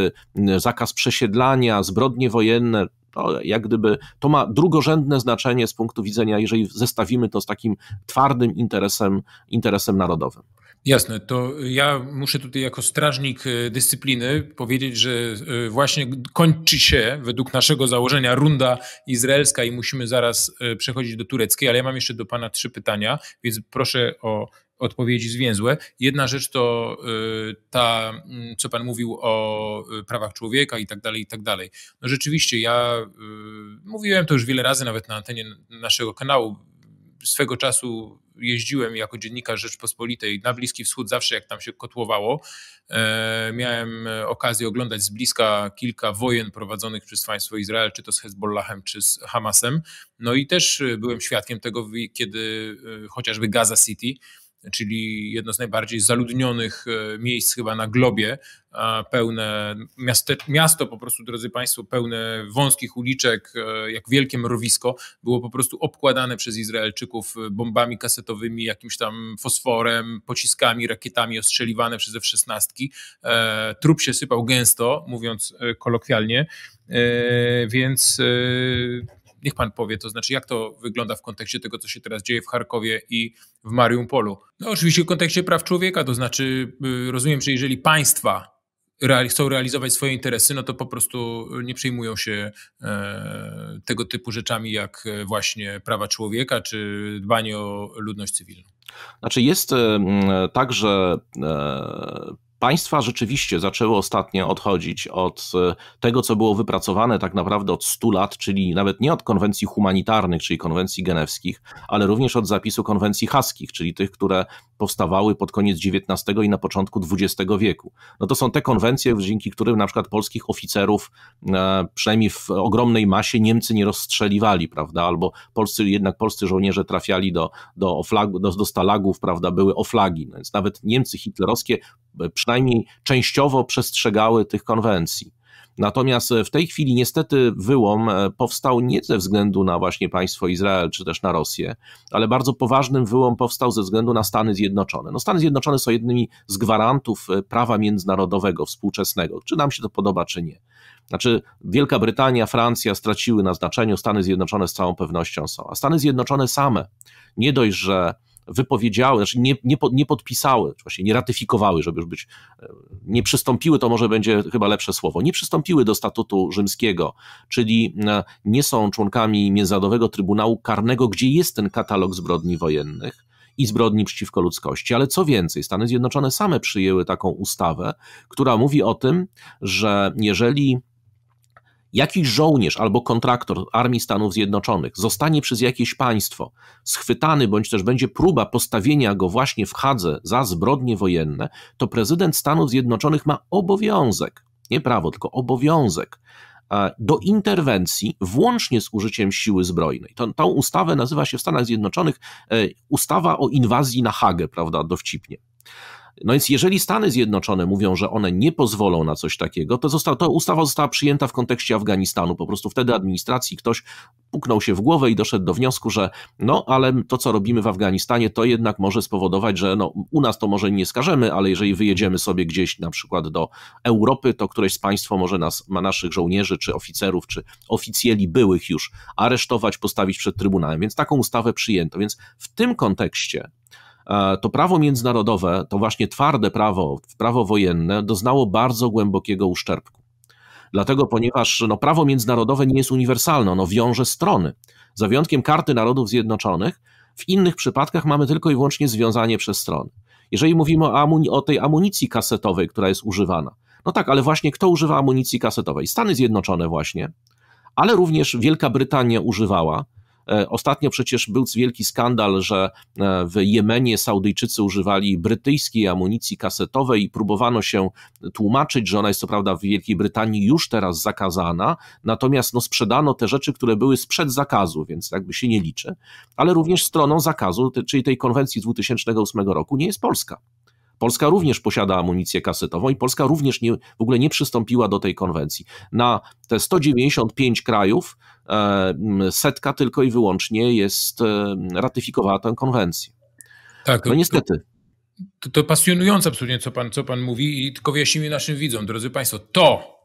zakaz przesiedlania, zbrodnie wojenne, to jak gdyby to ma drugorzędne znaczenie z punktu widzenia, jeżeli zestawimy to z takim twardym interesem, interesem narodowym. Jasne, to ja muszę tutaj jako strażnik e, dyscypliny powiedzieć, że e, właśnie kończy się według naszego założenia runda izraelska i musimy zaraz e, przechodzić do tureckiej, ale ja mam jeszcze do Pana trzy pytania, więc proszę o odpowiedzi zwięzłe. Jedna rzecz to ta, mm, co Pan mówił o prawach człowieka i tak dalej, i tak dalej. No rzeczywiście, ja mówiłem to już wiele razy, nawet na antenie naszego kanału, swego czasu jeździłem jako dziennikarz Rzeczpospolitej na Bliski Wschód, zawsze jak tam się kotłowało. E, miałem e, okazję oglądać z bliska kilka wojen prowadzonych przez państwo Izrael, czy to z Hezbollahem, czy z Hamasem. No i też e, byłem świadkiem tego, kiedy chociażby Gaza City czyli jedno z najbardziej zaludnionych e, miejsc chyba na globie, pełne miasto, miasto po prostu, drodzy Państwo, pełne wąskich uliczek, e, jak wielkie mrowisko, było po prostu obkładane przez Izraelczyków e, bombami kasetowymi, jakimś tam fosforem, pociskami, rakietami ostrzeliwane przez F-16. Trup się sypał gęsto, mówiąc kolokwialnie, więc Niech pan powie, to znaczy jak to wygląda w kontekście tego, co się teraz dzieje w Charkowie i w Mariupolu? No oczywiście w kontekście praw człowieka, to znaczy y, rozumiem, że jeżeli państwa chcą realizować swoje interesy, no to po prostu nie przejmują się e, tego typu rzeczami jak e, właśnie prawa człowieka czy dbanie o ludność cywilną. Znaczy jest e, także. Państwa rzeczywiście zaczęły ostatnio odchodzić od e, tego, co było wypracowane tak naprawdę od 100 lat, czyli nawet nie od konwencji humanitarnych, czyli konwencji genewskich, ale również od zapisu konwencji haskich, czyli tych, które powstawały pod koniec XIX i na początku XX wieku. No to są te konwencje, dzięki którym na przykład polskich oficerów, e, przynajmniej w ogromnej masie, Niemcy nie rozstrzeliwali, prawda? Albo polscy, jednak polscy żołnierze trafiali do, do, oflag, do, do stalagów, prawda? Były oflagi. No więc nawet Niemcy hitlerowskie E, przynajmniej częściowo przestrzegały tych konwencji. Natomiast e, w tej chwili niestety wyłom e, powstał nie ze względu na właśnie państwo Izrael czy też na Rosję, ale bardzo poważnym wyłom powstał ze względu na Stany Zjednoczone. No, Stany Zjednoczone są jednymi z gwarantów prawa międzynarodowego współczesnego, czy nam się to podoba, czy nie. Znaczy, Wielka Brytania, Francja straciły na znaczeniu, Stany Zjednoczone z całą pewnością są, a Stany Zjednoczone same nie dość, że wypowiedziały, znaczy nie, nie, nie podpisały, właśnie nie ratyfikowały, żeby już być, e, nie przystąpiły, to może będzie chyba lepsze słowo, nie przystąpiły do statutu rzymskiego, czyli e, nie są członkami Międzynarodowego Trybunału Karnego, gdzie jest ten katalog zbrodni wojennych i zbrodni przeciwko ludzkości. Ale co więcej, Stany Zjednoczone same przyjęły taką ustawę, która mówi o tym, że jeżeli jakiś żołnierz albo kontraktor Armii Stanów Zjednoczonych zostanie przez jakieś państwo schwytany, bądź też będzie próba postawienia go właśnie w Hadze za zbrodnie wojenne, to prezydent Stanów Zjednoczonych ma obowiązek, nie prawo, tylko obowiązek e, do interwencji, włącznie z użyciem siły zbrojnej. Tą, tą ustawę nazywa się w Stanach Zjednoczonych e, ustawa o inwazji na Hagę, prawda, dowcipnie. No więc jeżeli Stany Zjednoczone mówią, że one nie pozwolą na coś takiego, to, została, to ustawa została przyjęta w kontekście Afganistanu. Po prostu wtedy administracji ktoś puknął się w głowę i doszedł do wniosku, że no ale to, co robimy w Afganistanie, to jednak może spowodować, że no, u nas to może nie skażemy, ale jeżeli wyjedziemy sobie gdzieś na przykład do Europy, to któreś z państwo może nas, ma naszych żołnierzy, czy oficerów, czy oficjeli byłych już aresztować, postawić przed Trybunałem. Więc taką ustawę przyjęto. Więc w tym kontekście E, to prawo międzynarodowe, to właśnie twarde prawo, prawo wojenne, doznało bardzo głębokiego uszczerbku. Dlatego, ponieważ no, prawo międzynarodowe nie jest uniwersalne, ono wiąże strony. Za wyjątkiem Karty Narodów Zjednoczonych, w innych przypadkach mamy tylko i wyłącznie związanie przez strony. Jeżeli mówimy o, o tej amunicji kasetowej, która jest używana, no tak, ale właśnie kto używa amunicji kasetowej? Stany Zjednoczone właśnie, ale również Wielka Brytania używała, E, ostatnio przecież był wielki skandal, że e, w Jemenie Saudyjczycy używali brytyjskiej amunicji kasetowej i próbowano się tłumaczyć, że ona jest co prawda w Wielkiej Brytanii już teraz zakazana, natomiast no, sprzedano te rzeczy, które były sprzed zakazu, więc jakby się nie liczy. Ale również stroną zakazu, czyli tej konwencji z 2008 roku, nie jest Polska. Polska również posiada amunicję kasetową i Polska również nie, w ogóle nie przystąpiła do tej konwencji. Na te 195 krajów e, setka tylko i wyłącznie jest e, ratyfikowała tę konwencję. Tak, no niestety. To, to, pasjonujące absolutnie, co pan, co pan mówi i tylko wyjaśnijmy naszym widzom, drodzy państwo, to,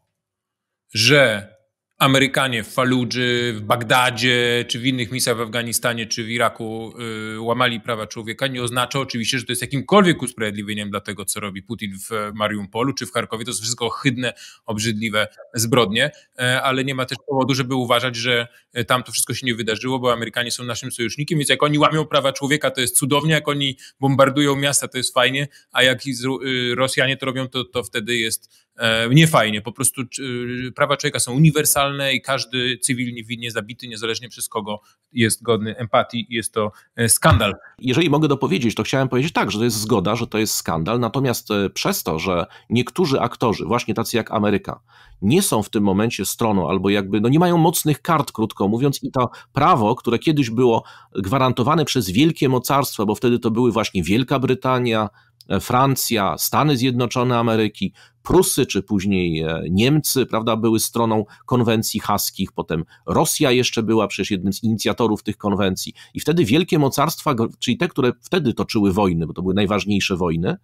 że Amerykanie w Faludży, w Bagdadzie, czy w innych miejscach w Afganistanie, czy w Iraku y, łamali prawa człowieka, nie oznacza oczywiście, że to jest jakimkolwiek usprawiedliwieniem dla tego, co robi Putin w Mariupolu czy w Charkowie. To są wszystko chydne, obrzydliwe zbrodnie, y, ale nie ma też powodu, żeby uważać, że y, tam to wszystko się nie wydarzyło, bo Amerykanie są naszym sojusznikiem, więc jak oni łamią prawa człowieka, to jest cudownie, jak oni bombardują miasta, to jest fajnie, a jak y, Rosjanie to robią, to, to wtedy jest E, nie fajnie. Po prostu y, prawa człowieka są uniwersalne i każdy cywil niewinnie zabity, niezależnie przez kogo jest godny empatii, jest to e, skandal. Jeżeli mogę dopowiedzieć, to chciałem powiedzieć tak, że to jest zgoda, że to jest skandal, natomiast e, przez to, że niektórzy aktorzy, właśnie tacy jak Ameryka, nie są w tym momencie stroną, albo jakby no nie mają mocnych kart, krótko mówiąc, i to prawo, które kiedyś było gwarantowane przez wielkie mocarstwa, bo wtedy to były właśnie Wielka Brytania, E, Francja, Stany Zjednoczone Ameryki, Prusy czy później e, Niemcy, prawda, były stroną konwencji haskich, potem Rosja jeszcze była przecież jednym z inicjatorów tych konwencji. I wtedy wielkie mocarstwa, czyli te, które wtedy toczyły wojny, bo to były najważniejsze wojny,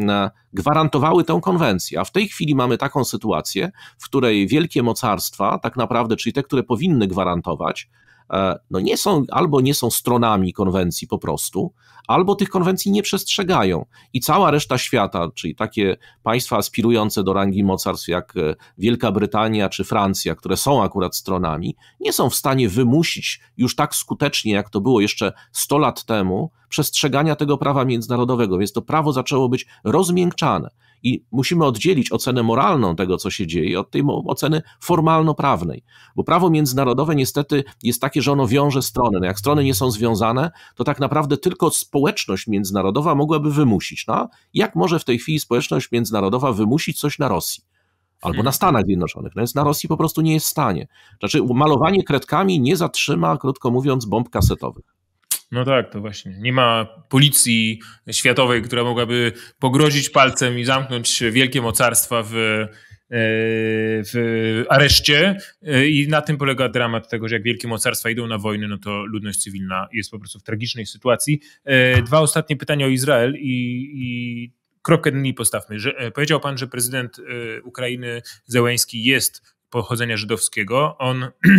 e, gwarantowały tę konwencję. A w tej chwili mamy taką sytuację, w której wielkie mocarstwa, tak naprawdę, czyli te, które powinny gwarantować, E, no nie są, albo nie są stronami konwencji po prostu, albo tych konwencji nie przestrzegają. I cała reszta świata, czyli takie państwa aspirujące do rangi mocarstw jak e, Wielka Brytania czy Francja, które są akurat stronami, nie są w stanie wymusić już tak skutecznie, jak to było jeszcze 100 lat temu, przestrzegania tego prawa międzynarodowego, więc to prawo zaczęło być rozmiękczane. I musimy oddzielić ocenę moralną tego, co się dzieje, od tej oceny formalno-prawnej. Bo prawo międzynarodowe niestety jest takie, że ono wiąże strony. No jak strony nie są związane, to tak naprawdę tylko społeczność międzynarodowa mogłaby wymusić. No, jak może w tej chwili społeczność międzynarodowa wymusić coś na Rosji? albo na mhm. Stanach Zjednoczonych. No więc na Rosji po prostu nie jest w stanie. Znaczy, malowanie kredkami nie zatrzyma, krótko mówiąc, bomb kasetowych. No tak, to właśnie. Nie ma policji światowej, która mogłaby pogrozić palcem i zamknąć wielkie mocarstwa w, e, w areszcie e, i na tym polega dramat tego, że jak wielkie mocarstwa idą na wojny, no to ludność cywilna jest po prostu w tragicznej sytuacji. E, dwa ostatnie pytania o Izrael i, i kropkę dni postawmy. Że, powiedział pan, że prezydent Ukrainy Zełęński jest pochodzenia żydowskiego. On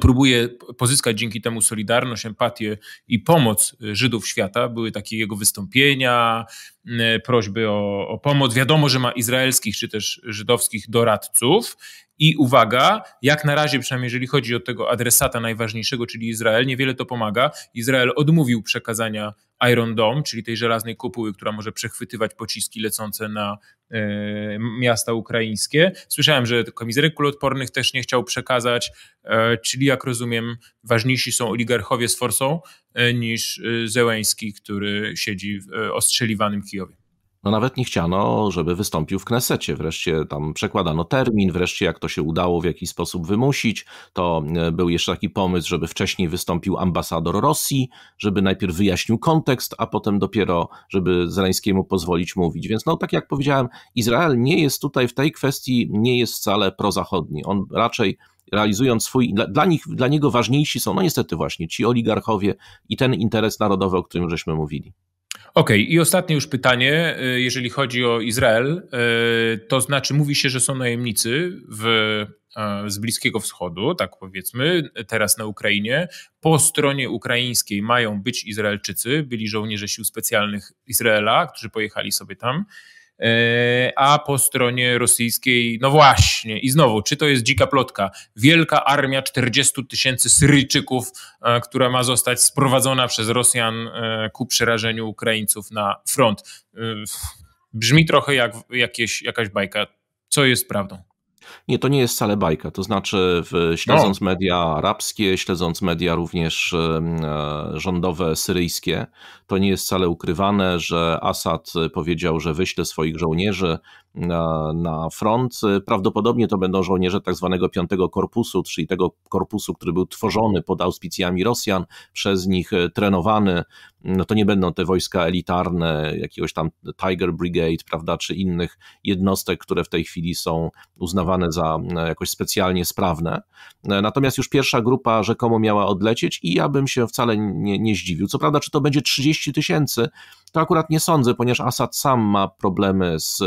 próbuje pozyskać dzięki temu solidarność, empatię i pomoc y, Żydów świata. Były takie jego wystąpienia, y, prośby o, o, pomoc. Wiadomo, że ma izraelskich czy też żydowskich doradców. I uwaga, jak na razie, przynajmniej jeżeli chodzi o tego adresata najważniejszego, czyli Izrael, niewiele to pomaga. Izrael odmówił przekazania Iron Dome, czyli tej żelaznej kopuły, która może przechwytywać pociski lecące na E, miasta ukraińskie. Słyszałem, że komisarek kul odpornych też nie chciał przekazać, e, czyli jak rozumiem, ważniejsi są oligarchowie z forsą e, niż Zełęński, który siedzi w ostrzeliwanym Kijowie no nawet nie chciano, żeby wystąpił w Knesecie. Wreszcie tam przekładano termin, wreszcie jak to się udało w jakiś sposób wymusić, to e, był jeszcze taki pomysł, żeby wcześniej wystąpił ambasador Rosji, żeby najpierw wyjaśnił kontekst, a potem dopiero, żeby Zeleńskiemu pozwolić mówić. Więc no tak jak powiedziałem, Izrael nie jest tutaj w tej kwestii, nie jest wcale prozachodni. On raczej realizując swój, dla, dla, nich, dla niego ważniejsi są no niestety właśnie ci oligarchowie i ten interes narodowy, o którym żeśmy mówili. Okej, okay. i ostatnie już pytanie, y, jeżeli chodzi o Izrael. Y, to znaczy, mówi się, że są najemnicy w, e, z Bliskiego Wschodu, tak powiedzmy, teraz na Ukrainie. Po stronie ukraińskiej mają być Izraelczycy, byli żołnierze sił specjalnych Izraela, którzy pojechali sobie tam E, a po stronie rosyjskiej, no właśnie, i znowu, czy to jest dzika plotka? Wielka armia 40 tysięcy Syryjczyków, e, która ma zostać sprowadzona przez Rosjan e, ku przerażeniu Ukraińców na front. Brzmi trochę jak jakieś, jakaś bajka. Co jest prawdą? Nie, to nie jest wcale bajka. To znaczy, śledząc no. media arabskie, śledząc media również e, rządowe syryjskie, to nie jest wcale ukrywane, że Assad powiedział, że wyśle swoich żołnierzy na, na front. Prawdopodobnie to będą żołnierze tak zwanego piątego korpusu, czyli tego korpusu, który był tworzony pod auspicjami Rosjan, przez nich e, trenowany. No to nie będą te wojska elitarne, jakiegoś tam Tiger Brigade, prawda, czy innych jednostek, które w tej chwili są uznawane za e, jakoś specjalnie sprawne. E, natomiast już pierwsza grupa rzekomo miała odlecieć i ja bym się wcale nie, nie zdziwił. Co prawda, czy to będzie 30 tysięcy, to akurat nie sądzę, ponieważ Assad sam ma problemy z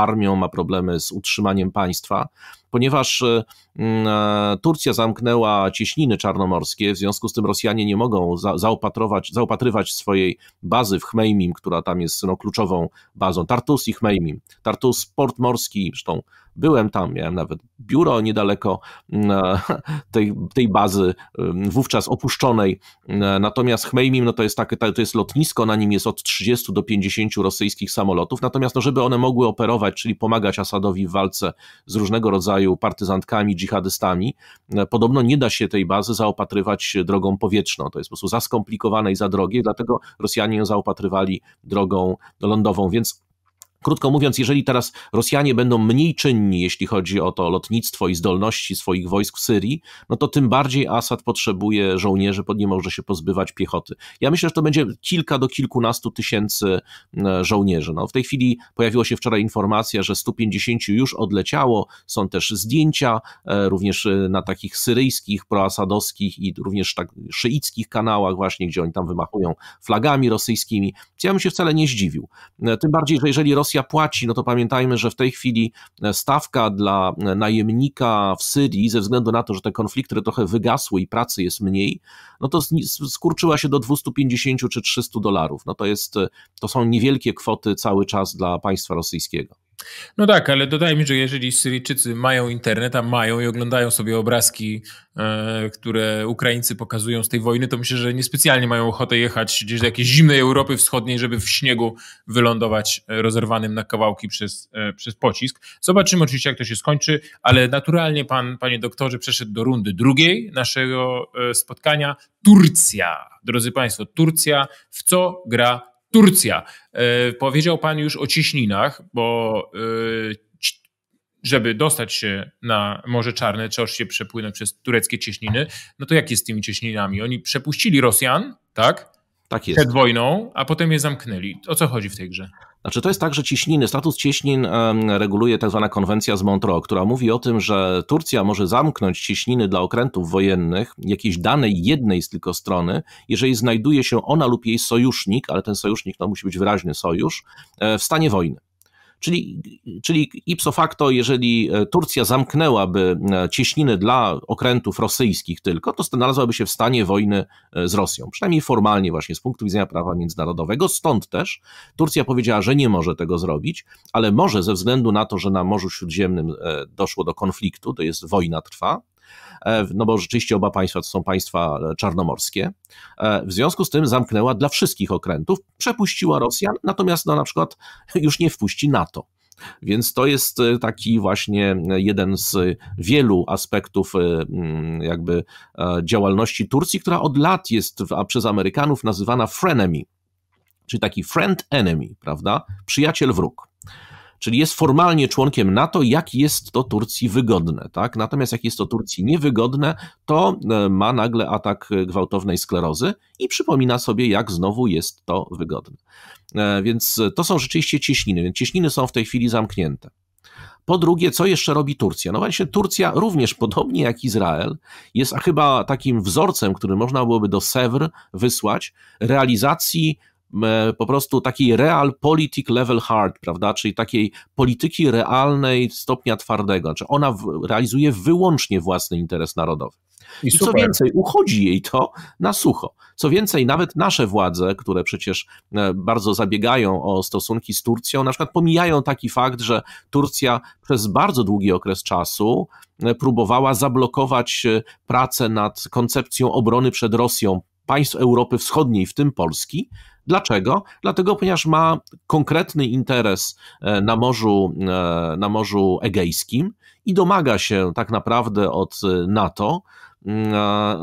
armią, ma problemy z utrzymaniem państwa, ponieważ e, e, Turcja zamknęła cieśniny czarnomorskie, w związku z tym Rosjanie nie mogą zaopatrować, zaopatrywać swojej bazy w Chmeimim, która tam jest no, kluczową bazą. Tartus i Chmeimim. Tartus port morski, zresztą Byłem tam, miałem nawet biuro niedaleko mm, e, tej, tej bazy mm, wówczas opuszczonej. Mm, e, natomiast Chmejmim no to, jest takie, to jest lotnisko, na nim jest od 30 do 50 rosyjskich samolotów. Natomiast no, żeby one mogły operować, czyli pomagać Asadowi w walce z różnego rodzaju partyzantkami, dżihadystami, e, podobno nie da się tej bazy zaopatrywać drogą powietrzną. To jest po prostu za skomplikowane i za drogie, dlatego Rosjanie ją zaopatrywali drogą lądową. Więc Krótko mówiąc, jeżeli teraz Rosjanie będą mniej czynni, jeśli chodzi o to lotnictwo i zdolności swoich wojsk w Syrii, no to tym bardziej Asad potrzebuje żołnierzy, pod nie może się pozbywać piechoty. Ja myślę, że to będzie kilka do kilkunastu tysięcy e, żołnierzy. No, w tej chwili pojawiła się wczoraj informacja, że 150 już odleciało, są też zdjęcia e, również e, na takich syryjskich, proasadowskich i również tak szyickich kanałach właśnie, gdzie oni tam wymachują flagami rosyjskimi. Ja bym się wcale nie zdziwił. Tym bardziej, że jeżeli Rosja Rosja płaci, no to pamiętajmy, że w tej chwili e, stawka dla e, najemnika w Syrii, ze względu na to, że te konflikty trochę wygasły i pracy jest mniej, no to skurczyła się do 250 czy 300 dolarów. No to, jest, e, to są niewielkie kwoty cały czas dla państwa rosyjskiego. No tak, ale dodajmy, że jeżeli Syryjczycy mają internet, a mają i oglądają sobie obrazki, e, które Ukraińcy pokazują z tej wojny, to myślę, że niespecjalnie mają ochotę jechać gdzieś do jakiejś zimnej Europy Wschodniej, żeby w śniegu wylądować e, rozerwanym na kawałki przez, e, przez pocisk. Zobaczymy oczywiście, jak to się skończy, ale naturalnie pan, panie doktorze, przeszedł do rundy drugiej naszego e, spotkania. Turcja, drodzy państwo, Turcja, w co gra Turcja. E, powiedział Pan już o ciśninach, bo e, żeby dostać się na Morze Czarne, trzeba się przepłynąć przez tureckie cieśniny. No to jak jest z tymi cieśninami? Oni przepuścili Rosjan, tak? Tak jest. Przed wojną, a potem je zamknęli. O co chodzi w tej grze? Znaczy, to jest tak, że ciśniny, status cieśnin reguluje tzw. Tak konwencja z Montreux, która mówi o tym, że Turcja może zamknąć ciśniny dla okrętów wojennych jakiejś danej jednej z tylko strony, jeżeli znajduje się ona lub jej sojusznik, ale ten sojusznik to no, musi być wyraźny sojusz, e, w stanie wojny. Czyli, czyli ipso facto, jeżeli e, Turcja zamknęłaby e, cieśniny dla okrętów rosyjskich tylko, to znalazłaby się w stanie wojny e, z Rosją. Przynajmniej formalnie, właśnie z punktu widzenia prawa międzynarodowego. Stąd też Turcja powiedziała, że nie może tego zrobić, ale może ze względu na to, że na Morzu Śródziemnym doszło do konfliktu, to jest wojna trwa, E, no bo rzeczywiście oba państwa to są państwa e, czarnomorskie. E, w związku z tym zamknęła dla wszystkich okrętów, przepuściła Rosjan, natomiast no, na przykład już nie wpuści NATO. Więc to jest taki właśnie jeden z wielu aspektów jakby działalności Turcji, która od lat jest przez Amerykanów nazywana frenemy, czyli taki friend enemy, prawda? Przyjaciel wróg. Czyli jest formalnie członkiem NATO, jak jest to Turcji wygodne. Tak? Natomiast jak jest to Turcji niewygodne, to e, ma nagle atak e, gwałtownej sklerozy i przypomina sobie, jak znowu jest to wygodne. E, więc to są rzeczywiście cieśniny, więc cieśniny są w tej chwili zamknięte. Po drugie, co jeszcze robi Turcja? No właśnie, Turcja również, podobnie jak Izrael, jest chyba takim wzorcem, który można byłoby do Sewr wysłać, realizacji po prostu takiej real politic level hard, prawda, czyli takiej polityki realnej stopnia twardego, znaczy ona realizuje wyłącznie własny interes narodowy. I, I co więcej, uchodzi jej to na sucho. Co więcej, nawet nasze władze, które przecież e, bardzo zabiegają o stosunki z Turcją, na przykład pomijają taki fakt, że Turcja przez bardzo długi okres czasu e, próbowała zablokować e, pracę nad koncepcją obrony przed Rosją państw Europy Wschodniej, w tym Polski, Dlaczego? Dlatego, ponieważ ma konkretny interes e, na Morzu, e, na Morzu Egejskim i domaga się tak naprawdę od e, NATO E,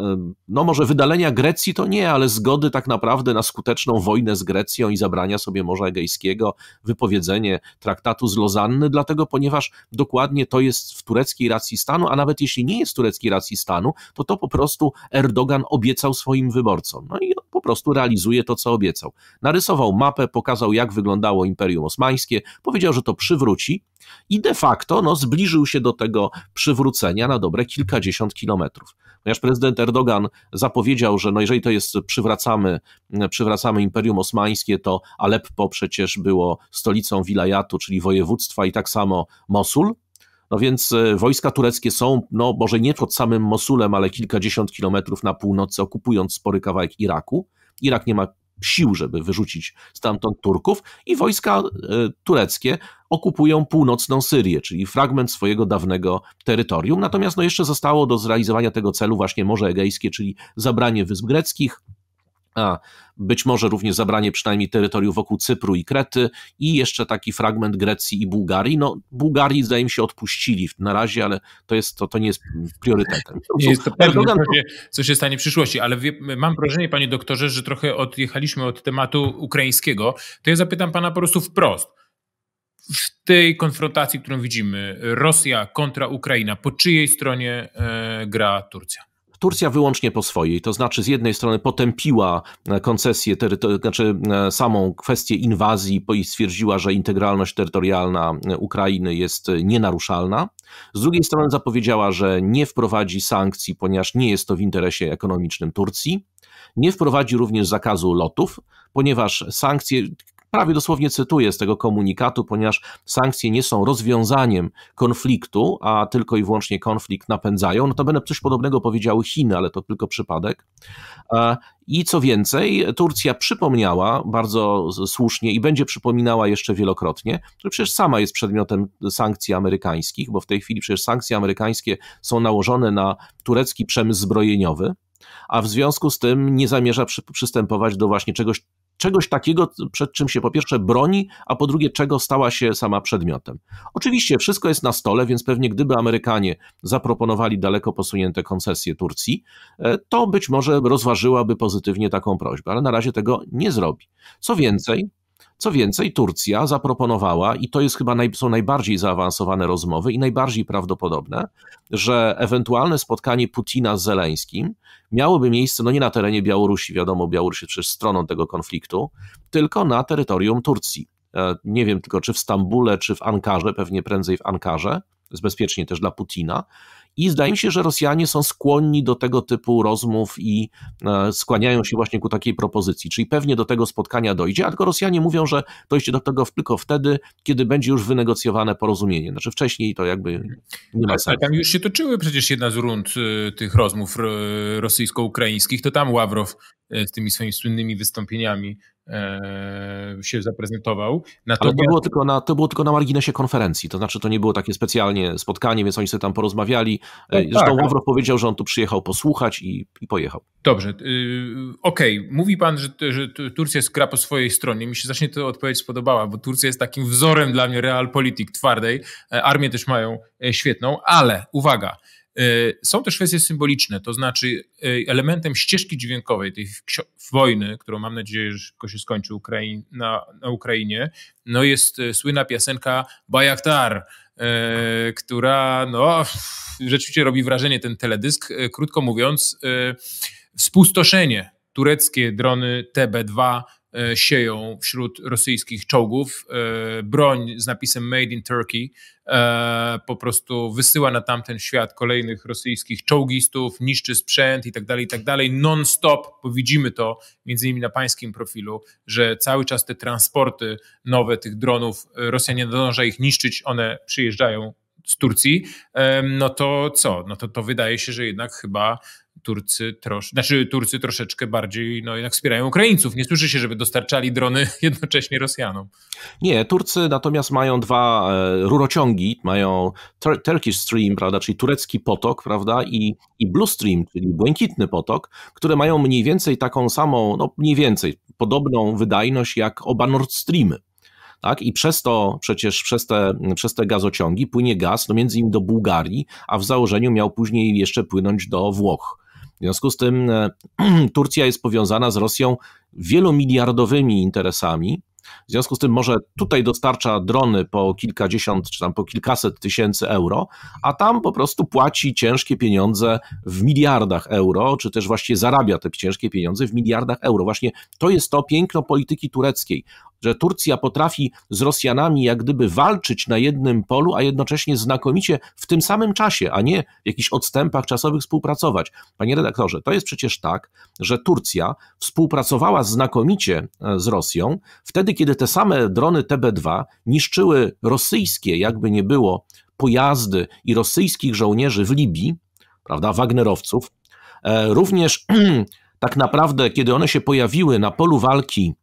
no może wydalenia Grecji to nie, ale zgody tak naprawdę na skuteczną wojnę z Grecją i zabrania sobie Morza Egejskiego, wypowiedzenie traktatu z Lozanny, dlatego ponieważ dokładnie to jest w tureckiej racji stanu, a nawet jeśli nie jest w tureckiej racji stanu, to to po prostu Erdogan obiecał swoim wyborcom. No i on po prostu realizuje to, co obiecał. Narysował mapę, pokazał jak wyglądało Imperium Osmańskie, powiedział, że to przywróci, i de facto no, zbliżył się do tego przywrócenia na dobre kilkadziesiąt kilometrów. Ponieważ prezydent Erdogan zapowiedział, że no, jeżeli to jest przywracamy, przywracamy Imperium Osmańskie, to Aleppo przecież było stolicą wilajatu, czyli województwa i tak samo Mosul, no więc e, wojska tureckie są, no może nie pod samym Mosulem, ale kilkadziesiąt kilometrów na północy, okupując spory kawałek Iraku. Irak nie ma sił, żeby wyrzucić stamtąd Turków, i wojska e, tureckie okupują północną Syrię, czyli fragment swojego dawnego terytorium. Natomiast no jeszcze zostało do zrealizowania tego celu właśnie Morze Egejskie, czyli zabranie wysp greckich, a być może również zabranie przynajmniej terytoriów wokół Cypru i Krety i jeszcze taki fragment Grecji i Bułgarii. No, Bułgarii zdaje mi się odpuścili na razie, ale to, jest, to, to nie jest priorytetem. Nie jest to pewne, co, się, co się stanie w przyszłości, ale wie, mam wrażenie, panie doktorze, że trochę odjechaliśmy od tematu ukraińskiego. To ja zapytam pana po prostu wprost. W tej konfrontacji, którą widzimy, Rosja kontra Ukraina, po czyjej stronie e, gra Turcja? Turcja wyłącznie po swojej, to znaczy z jednej strony potępiła e, koncesję, terytor- znaczy e, samą kwestię inwazji i stwierdziła, że integralność terytorialna e, Ukrainy jest nienaruszalna. Z drugiej strony zapowiedziała, że nie wprowadzi sankcji, ponieważ nie jest to w interesie ekonomicznym Turcji. Nie wprowadzi również zakazu lotów, ponieważ sankcje Prawie dosłownie cytuję z tego komunikatu, ponieważ sankcje nie są rozwiązaniem konfliktu, a tylko i wyłącznie konflikt napędzają. No to będę coś podobnego powiedziały Chiny, ale to tylko przypadek. E, I co więcej, Turcja przypomniała bardzo słusznie i będzie przypominała jeszcze wielokrotnie, że przecież sama jest przedmiotem sankcji amerykańskich, bo w tej chwili przecież sankcje amerykańskie są nałożone na turecki przemysł zbrojeniowy a w związku z tym nie zamierza przy, przystępować do właśnie czegoś czegoś takiego, przed czym się po pierwsze broni, a po drugie, czego stała się sama przedmiotem. Oczywiście wszystko jest na stole, więc pewnie gdyby Amerykanie zaproponowali daleko posunięte koncesje Turcji, e, to być może rozważyłaby pozytywnie taką prośbę, ale na razie tego nie zrobi. Co więcej, co więcej, Turcja zaproponowała, i to jest chyba naj, są najbardziej zaawansowane rozmowy i najbardziej prawdopodobne, że ewentualne spotkanie Putina z Zeleńskim miałoby miejsce no nie na terenie Białorusi, wiadomo, Białoruś jest przecież stroną tego konfliktu, tylko na terytorium Turcji. E, nie wiem tylko, czy w Stambule, czy w Ankarze, pewnie prędzej w Ankarze, jest bezpiecznie też dla Putina. I zdaje mi się, że Rosjanie są skłonni do tego typu rozmów i e, skłaniają się właśnie ku takiej propozycji. Czyli pewnie do tego spotkania dojdzie, a tylko Rosjanie mówią, że dojdzie do tego tylko wtedy, kiedy będzie już wynegocjowane porozumienie. Znaczy wcześniej to jakby nie ma sensu. Ale tam już się toczyły przecież jedna z rund y, tych rozmów rosyjsko-ukraińskich, to tam Ławrow E, z tymi swoimi słynnymi wystąpieniami e, się zaprezentował. Natomiast... Ale to było, tylko na, to było tylko na marginesie konferencji, to znaczy to nie było takie specjalnie spotkanie, więc oni sobie tam porozmawiali. No, Zresztą tak, Ławrow powiedział, że on tu przyjechał posłuchać i, i pojechał. Dobrze, y, okej, okay. mówi pan, że, że Turcja jest gra po swojej stronie. Mi się zacznie to odpowiedź spodobała, bo Turcja jest takim wzorem dla mnie realpolitik twardej. Armię też mają świetną, ale uwaga, E, są też kwestie symboliczne, to znaczy e, elementem ścieżki dźwiękowej tej wojny, którą mam nadzieję, że szybko się skończy na, na Ukrainie, no jest e, słynna piosenka Bayaktar, która no, rzeczywiście robi wrażenie ten teledysk. Krótko mówiąc, spustoszenie tureckie drony TB2 E, sieją wśród rosyjskich czołgów. E, broń z napisem Made in Turkey e, po prostu wysyła na tamten świat kolejnych rosyjskich czołgistów, niszczy sprzęt i tak dalej, i tak dalej. Non-stop, bo widzimy to między innymi na pańskim profilu, że cały czas te transporty nowe tych dronów, Rosja nie dąża ich niszczyć, one przyjeżdżają z Turcji, no to co? No to, to wydaje się, że jednak chyba Turcy, trosz, znaczy Turcy troszeczkę bardziej no, jednak wspierają Ukraińców. Nie słyszy się, żeby dostarczali drony jednocześnie Rosjanom. Nie, Turcy natomiast mają dwa e, rurociągi, mają Tur Turkish Stream, prawda, czyli turecki potok, prawda, i, i Blue Stream, czyli błękitny potok, które mają mniej więcej taką samą, no mniej więcej podobną wydajność jak oba Nord Streamy. Tak? I przez to przecież przez te, przez te gazociągi płynie gaz no między innymi do Bułgarii, a w założeniu miał później jeszcze płynąć do Włoch. W związku z tym e, Turcja jest powiązana z Rosją wielomiliardowymi interesami. W związku z tym może tutaj dostarcza drony po kilkadziesiąt czy tam po kilkaset tysięcy euro, a tam po prostu płaci ciężkie pieniądze w miliardach euro, czy też właśnie zarabia te ciężkie pieniądze w miliardach euro. Właśnie to jest to piękno polityki tureckiej że Turcja potrafi z Rosjanami jak gdyby walczyć na jednym polu, a jednocześnie znakomicie w tym samym czasie, a nie w jakichś odstępach czasowych współpracować. Panie redaktorze, to jest przecież tak, że Turcja współpracowała znakomicie e, z Rosją wtedy, kiedy te same drony TB2 niszczyły rosyjskie, jakby nie było, pojazdy i rosyjskich żołnierzy w Libii, prawda, Wagnerowców. E, również tak naprawdę, kiedy one się pojawiły na polu walki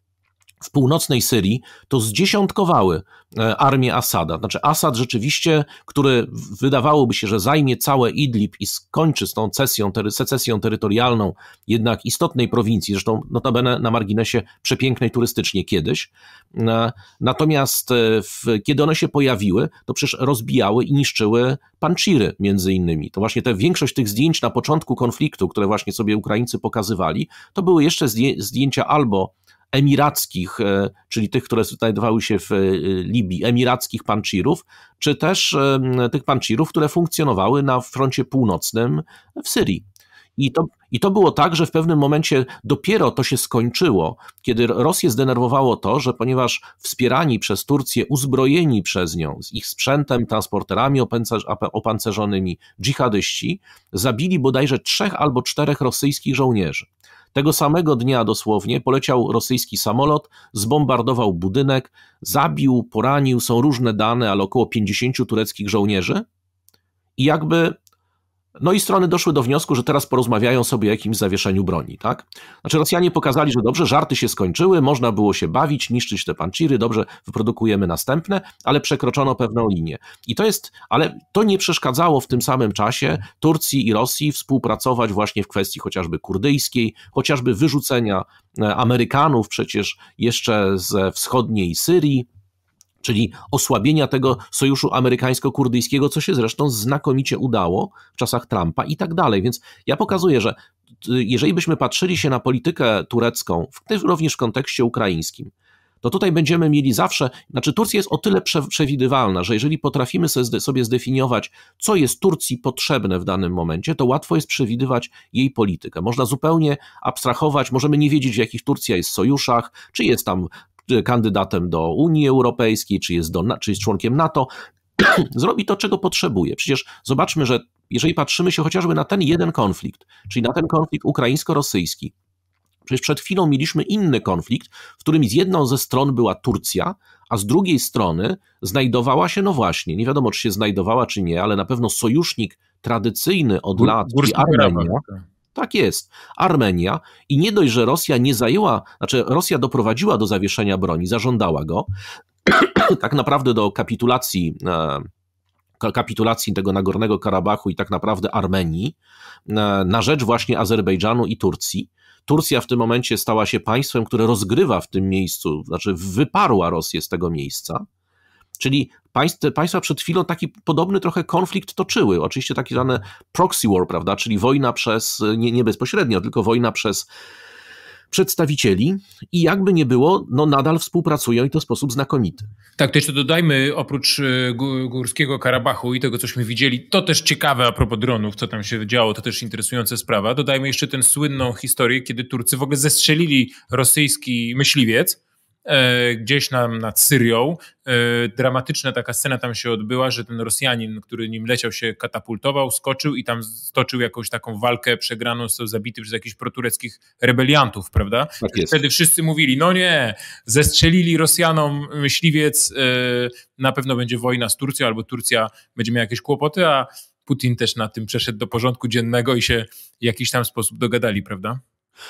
w północnej Syrii, to zdziesiątkowały e, armię Asada. Znaczy, Asad rzeczywiście, który wydawałoby się, że zajmie całe Idlib i skończy z tą cesją, tery, secesją terytorialną jednak istotnej prowincji, zresztą notabene na marginesie przepięknej turystycznie kiedyś. E, natomiast e, w, kiedy one się pojawiły, to przecież rozbijały i niszczyły panchiry między innymi. To właśnie te większość tych zdjęć na początku konfliktu, które właśnie sobie Ukraińcy pokazywali, to były jeszcze zdjęcia albo emirackich, e, czyli tych, które znajdowały się w e, Libii, emirackich panczirów, czy też e, tych panczirów, które funkcjonowały na froncie północnym w Syrii. I to, I to było tak, że w pewnym momencie dopiero to się skończyło, kiedy Rosję zdenerwowało to, że ponieważ wspierani przez Turcję, uzbrojeni przez nią, z ich sprzętem, transporterami opancerzonymi, dżihadyści, zabili bodajże trzech albo czterech rosyjskich żołnierzy. Tego samego dnia dosłownie poleciał rosyjski samolot, zbombardował budynek, zabił, poranił, są różne dane, ale około 50 tureckich żołnierzy. I jakby no i strony doszły do wniosku, że teraz porozmawiają sobie o jakimś zawieszeniu broni, tak? Znaczy Rosjanie pokazali, że dobrze, żarty się skończyły, można było się bawić, niszczyć te panciry, dobrze, wyprodukujemy następne, ale przekroczono pewną linię. I to jest, ale to nie przeszkadzało w tym samym czasie Turcji i Rosji współpracować właśnie w kwestii chociażby kurdyjskiej, chociażby wyrzucenia e, Amerykanów przecież jeszcze ze wschodniej Syrii, czyli osłabienia tego sojuszu amerykańsko-kurdyjskiego, co się zresztą znakomicie udało w czasach Trumpa i tak dalej. Więc ja pokazuję, że y, jeżeli byśmy patrzyli się na politykę turecką, również w kontekście ukraińskim, to tutaj będziemy mieli zawsze, znaczy Turcja jest o tyle przewidywalna, że jeżeli potrafimy sobie zdefiniować, co jest Turcji potrzebne w danym momencie, to łatwo jest przewidywać jej politykę. Można zupełnie abstrahować, możemy nie wiedzieć, w jakich Turcja jest sojuszach, czy jest tam kandydatem do Unii Europejskiej, czy jest, do, czy jest członkiem NATO, zrobi to, czego potrzebuje. Przecież zobaczmy, że jeżeli patrzymy się chociażby na ten jeden konflikt, czyli na ten konflikt ukraińsko-rosyjski, Przecież przed chwilą mieliśmy inny konflikt, w którym z jedną ze stron była Turcja, a z drugiej strony znajdowała się, no właśnie, nie wiadomo czy się znajdowała czy nie, ale na pewno sojusznik tradycyjny od Gór, lat, czyli Armenia, tak. Tak jest. Armenia i nie dość, że Rosja nie zajęła, znaczy Rosja doprowadziła do zawieszenia broni, zażądała go, tak naprawdę do kapitulacji e, kapitulacji tego Nagornego Karabachu i tak naprawdę Armenii e, na rzecz właśnie Azerbejdżanu i Turcji. Turcja w tym momencie stała się państwem, które rozgrywa w tym miejscu, znaczy wyparła Rosję z tego miejsca. Czyli państwa przed chwilą taki podobny trochę konflikt toczyły. Oczywiście taki zwany proxy war, prawda, czyli wojna przez, nie, nie bezpośrednio, tylko wojna przez przedstawicieli i jakby nie było, no nadal współpracują i to w sposób znakomity. Tak, to jeszcze dodajmy, oprócz e, Górskiego Karabachu i tego, cośmy widzieli, to też ciekawe a propos dronów, co tam się działo, to też interesująca sprawa. Dodajmy jeszcze tę słynną historię, kiedy Turcy w ogóle zestrzelili rosyjski myśliwiec, E, gdzieś nam nad Syrią. E, dramatyczna taka scena tam się odbyła, że ten Rosjanin, który nim leciał, się katapultował, skoczył i tam stoczył jakąś taką walkę przegraną, został zabity przez jakichś protureckich rebeliantów, prawda? Tak Wtedy wszyscy mówili, no nie, zestrzelili Rosjanom myśliwiec, e, na pewno będzie wojna z Turcją albo Turcja będzie miała jakieś kłopoty, a Putin też na tym przeszedł do porządku dziennego i się w jakiś tam sposób dogadali, prawda?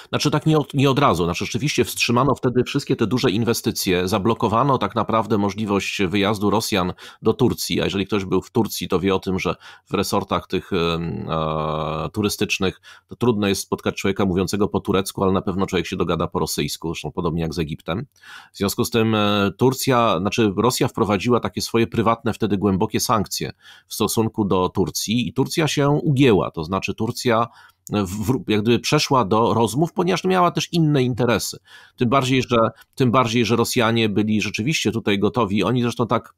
Znaczy tak nie od, nie od razu, znaczy rzeczywiście wstrzymano wtedy wszystkie te duże inwestycje, zablokowano tak naprawdę możliwość wyjazdu Rosjan do Turcji, a jeżeli ktoś był w Turcji, to wie o tym, że w resortach tych e, turystycznych to trudno jest spotkać człowieka mówiącego po turecku, ale na pewno człowiek się dogada po rosyjsku, zresztą podobnie jak z Egiptem. W związku z tym e, Turcja, znaczy Rosja wprowadziła takie swoje prywatne wtedy głębokie sankcje w stosunku do Turcji i Turcja się ugięła, to znaczy Turcja w, jak gdyby przeszła do rozmów, ponieważ miała też inne interesy. Tym bardziej, że, tym bardziej, że Rosjanie byli rzeczywiście tutaj gotowi. Oni zresztą tak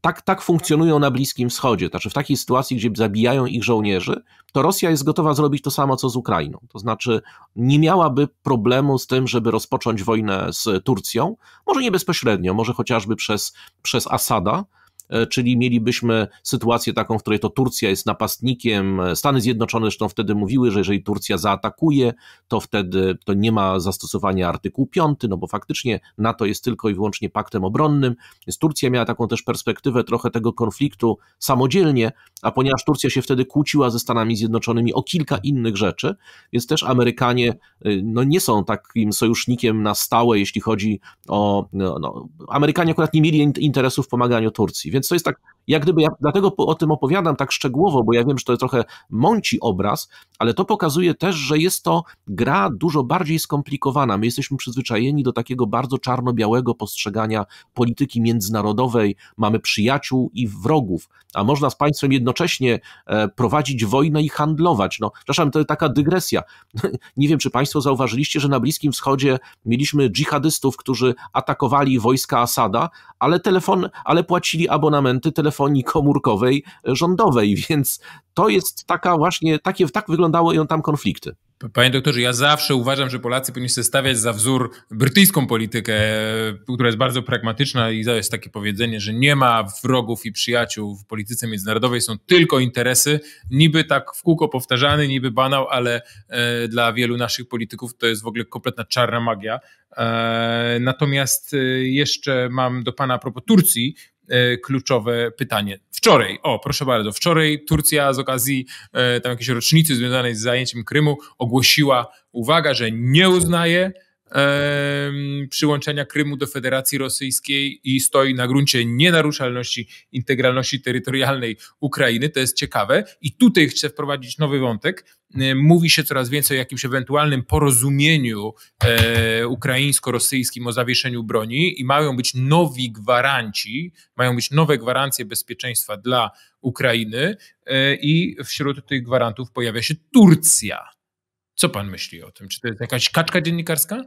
tak, tak funkcjonują na Bliskim Wschodzie. Znaczy w takiej sytuacji, gdzie zabijają ich żołnierzy, to Rosja jest gotowa zrobić to samo, co z Ukrainą. To znaczy nie miałaby problemu z tym, żeby rozpocząć wojnę z Turcją, może nie bezpośrednio, może chociażby przez, przez Asada, E, czyli mielibyśmy sytuację taką, w której to Turcja jest napastnikiem. E, Stany Zjednoczone zresztą wtedy mówiły, że jeżeli Turcja zaatakuje, to wtedy to nie ma zastosowania artykułu 5, no bo faktycznie NATO jest tylko i wyłącznie paktem obronnym. Więc Turcja miała taką też perspektywę trochę tego konfliktu samodzielnie, a ponieważ Turcja się wtedy kłóciła ze Stanami Zjednoczonymi o kilka innych rzeczy, więc też Amerykanie e, no, nie są takim sojusznikiem na stałe, jeśli chodzi o. No, no Amerykanie akurat nie mieli interesów w pomaganiu Turcji. Więc to jest tak jak gdyby ja dlatego o tym opowiadam tak szczegółowo, bo ja wiem, że to trochę mąci obraz, ale to pokazuje też, że jest to gra dużo bardziej skomplikowana. My jesteśmy przyzwyczajeni do takiego bardzo czarno-białego postrzegania polityki międzynarodowej. Mamy przyjaciół i wrogów, a można z państwem jednocześnie e, prowadzić wojnę i handlować. No, przepraszam, to taka dygresja. Nie wiem, czy państwo zauważyliście, że na Bliskim Wschodzie mieliśmy dżihadystów, którzy atakowali wojska Asada, ale telefon, ale płacili abonamenty telefonów telefonii komórkowej rządowej, więc to jest taka właśnie, takie, tak wyglądały ją tam konflikty. Panie doktorze, ja zawsze uważam, że Polacy powinni się stawiać za wzór brytyjską politykę, która jest bardzo pragmatyczna i jest takie powiedzenie, że nie ma wrogów i przyjaciół w polityce międzynarodowej, są tylko interesy, niby tak w kółko powtarzany, niby banał, ale e, dla wielu naszych polityków to jest w ogóle kompletna czarna magia. E, natomiast e, jeszcze mam do Pana a propos Turcji, E, kluczowe pytanie. Wczoraj, o proszę bardzo, wczoraj Turcja z okazji e, tam jakiejś rocznicy związanej z zajęciem Krymu ogłosiła, uwaga, że nie uznaje przyłączenia Krymu do Federacji Rosyjskiej i stoi na gruncie nienaruszalności integralności terytorialnej Ukrainy. To jest ciekawe. I tutaj chcę wprowadzić nowy wątek. Mówi się coraz więcej o jakimś ewentualnym porozumieniu e, ukraińsko-rosyjskim o zawieszeniu broni i mają być nowi gwaranci, mają być nowe gwarancje bezpieczeństwa dla Ukrainy e, i wśród tych gwarantów pojawia się Turcja. Co pan myśli o tym? Czy to jest jakaś kaczka dziennikarska?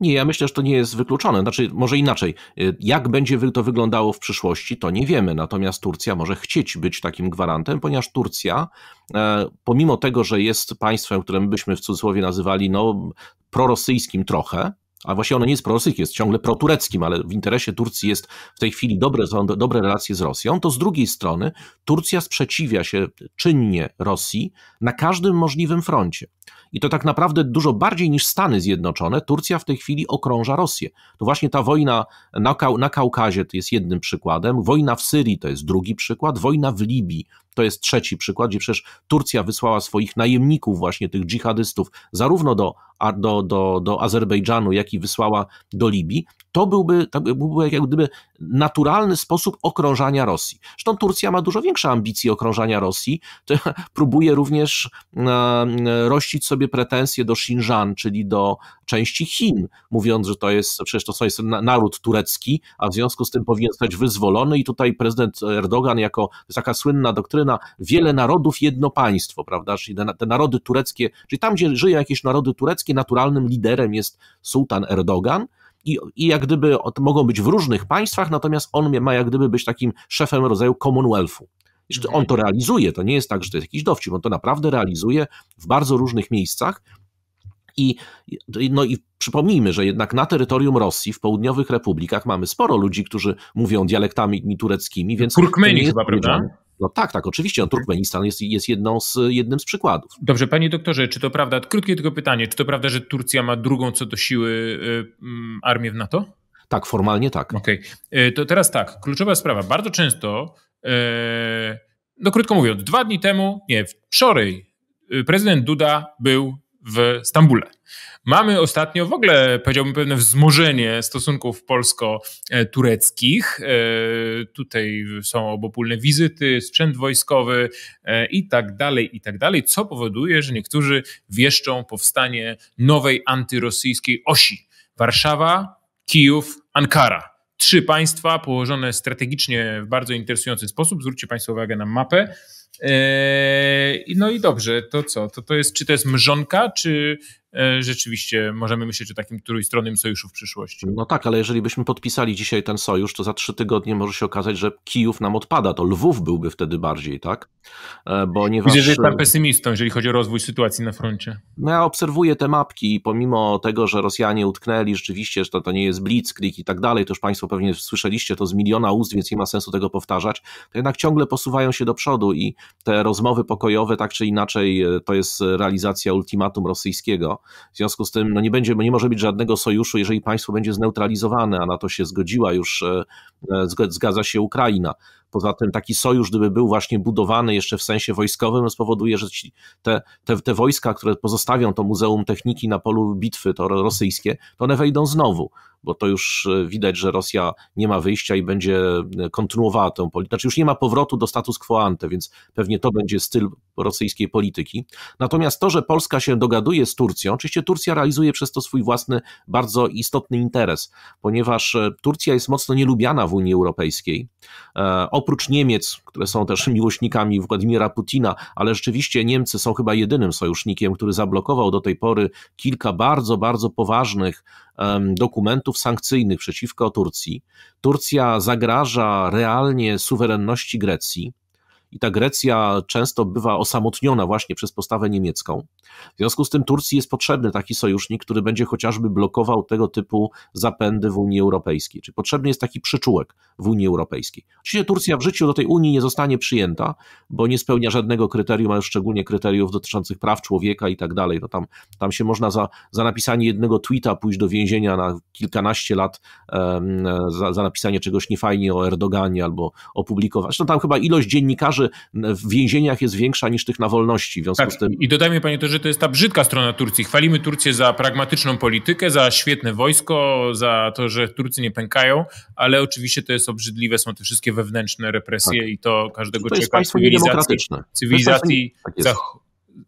Nie, ja myślę, że to nie jest wykluczone. Znaczy, może inaczej. Y, jak będzie to wyglądało w przyszłości, to nie wiemy. Natomiast Turcja może chcieć być takim gwarantem, ponieważ Turcja, e, pomimo tego, że jest państwem, którym byśmy w cudzysłowie nazywali no, prorosyjskim trochę, a właśnie ono nie jest prorosyjskie, jest ciągle protureckim, ale w interesie Turcji jest w tej chwili dobre, dobre relacje z Rosją, to z drugiej strony Turcja sprzeciwia się czynnie Rosji na każdym możliwym froncie. I to tak naprawdę dużo bardziej niż Stany Zjednoczone, Turcja w tej chwili okrąża Rosję. To właśnie ta wojna na, Kau na Kaukazie to jest jednym przykładem, wojna w Syrii to jest drugi przykład, wojna w Libii to jest trzeci przykład, gdzie przecież Turcja wysłała swoich najemników, właśnie tych dżihadystów, zarówno do, do, do, do Azerbejdżanu, jak i wysłała do Libii. To byłby, to tak byłby jak gdyby naturalny sposób okrążania Rosji. Zresztą Turcja ma dużo większe ambicje okrążania Rosji. To próbuje również e, e, rościć sobie pretensje do Xinjiang, czyli do części Chin, mówiąc, że to jest przecież to jest naród turecki, a w związku z tym powinien zostać wyzwolony i tutaj prezydent Erdogan jako taka słynna doktryna na wiele narodów, jedno państwo, prawda? Czyli te narody tureckie, czyli tam, gdzie żyją jakieś narody tureckie, naturalnym liderem jest sułtan Erdogan. I, I jak gdyby mogą być w różnych państwach, natomiast on ma jak gdyby być takim szefem rodzaju Commonwealthu. Jeszcze on to realizuje, to nie jest tak, że to jest jakiś dowcip, on to naprawdę realizuje w bardzo różnych miejscach. I, no i przypomnijmy, że jednak na terytorium Rosji, w południowych republikach mamy sporo ludzi, którzy mówią dialektami tureckimi, więc... Turkmeni chyba, prawda? No tak, tak, oczywiście. No, Turkmenistan jest, jest jedną z, jednym z przykładów. Dobrze, panie doktorze, czy to prawda, krótkie tylko pytanie, czy to prawda, że Turcja ma drugą co do siły y, mm, armię w NATO? Tak, formalnie tak. Okej, okay. to teraz tak, kluczowa sprawa. Bardzo często, y, no krótko mówiąc, dwa dni temu, nie, wczoraj y, prezydent Duda był w Stambule. Mamy ostatnio w ogóle, powiedziałbym, pewne wzmożenie stosunków polsko-tureckich. E, tutaj są obopólne wizyty, sprzęt wojskowy e, i tak dalej, i tak dalej, co powoduje, że niektórzy wieszczą powstanie nowej antyrosyjskiej osi. Warszawa, Kijów, Ankara trzy państwa położone strategicznie w bardzo interesujący sposób. Zwróćcie Państwo uwagę na mapę. E, no i dobrze, to co? To, to jest, czy to jest mrzonka, czy E, rzeczywiście możemy myśleć o takim trójstronnym sojuszu w przyszłości. No tak, ale jeżeli byśmy podpisali dzisiaj ten sojusz, to za trzy tygodnie może się okazać, że Kijów nam odpada, to Lwów byłby wtedy bardziej, tak? E, bo nie Widzę, że jestem pesymistą, jeżeli chodzi o rozwój sytuacji na froncie. No ja obserwuję te mapki i pomimo tego, że Rosjanie utknęli rzeczywiście, że to, to nie jest blitzkrieg i tak dalej, to już Państwo pewnie słyszeliście to z miliona ust, więc nie ma sensu tego powtarzać, to jednak ciągle posuwają się do przodu i te rozmowy pokojowe tak czy inaczej e, to jest realizacja ultimatum rosyjskiego. W związku z tym no nie, będzie, nie może być żadnego sojuszu, jeżeli państwo będzie zneutralizowane, a na to się zgodziła już, e, e, zgadza się Ukraina. Poza tym taki sojusz, gdyby był właśnie budowany jeszcze w sensie wojskowym, spowoduje, że te, te, te wojska, które pozostawią to Muzeum Techniki na polu bitwy, to rosyjskie, to one wejdą znowu bo to już e, widać, że Rosja nie ma wyjścia i będzie e, kontynuowała tę politykę. Znaczy już nie ma powrotu do status quo ante, więc pewnie to będzie styl rosyjskiej polityki. Natomiast to, że Polska się dogaduje z Turcją, oczywiście Turcja realizuje przez to swój własny bardzo istotny interes, ponieważ e, Turcja jest mocno nielubiana w Unii Europejskiej. oprócz Niemiec, które są też miłośnikami Władimira Putina, ale rzeczywiście Niemcy są chyba jedynym sojusznikiem, który zablokował do tej pory kilka bardzo, bardzo poważnych dokumentów sankcyjnych przeciwko Turcji. Turcja zagraża realnie suwerenności Grecji i ta Grecja często bywa osamotniona właśnie przez postawę niemiecką. W związku z tym Turcji jest potrzebny taki sojusznik, który będzie chociażby blokował tego typu zapędy w Unii Europejskiej. Czy potrzebny jest taki przyczółek w Unii Europejskiej. Oczywiście Turcja w życiu do tej Unii nie zostanie przyjęta, bo nie spełnia żadnego kryterium, a już szczególnie kryteriów dotyczących praw człowieka i tak dalej. No tam, tam się można za, za napisanie jednego tweeta pójść do więzienia na kilkanaście lat, um, za, za napisanie czegoś niefajnie o Erdoganie albo opublikować. No tam chyba ilość dziennikarzy w więzieniach jest większa niż tych na wolności. W związku tak, z tym... I dodajmy panie to, że to jest ta brzydka strona Turcji. Chwalimy Turcję za pragmatyczną politykę, za świetne wojsko, za to, że Turcy nie pękają, ale oczywiście to jest obrzydliwe, są te wszystkie wewnętrzne represje tak. i to każdego to czeka cywilizacji, cywilizacji tak zach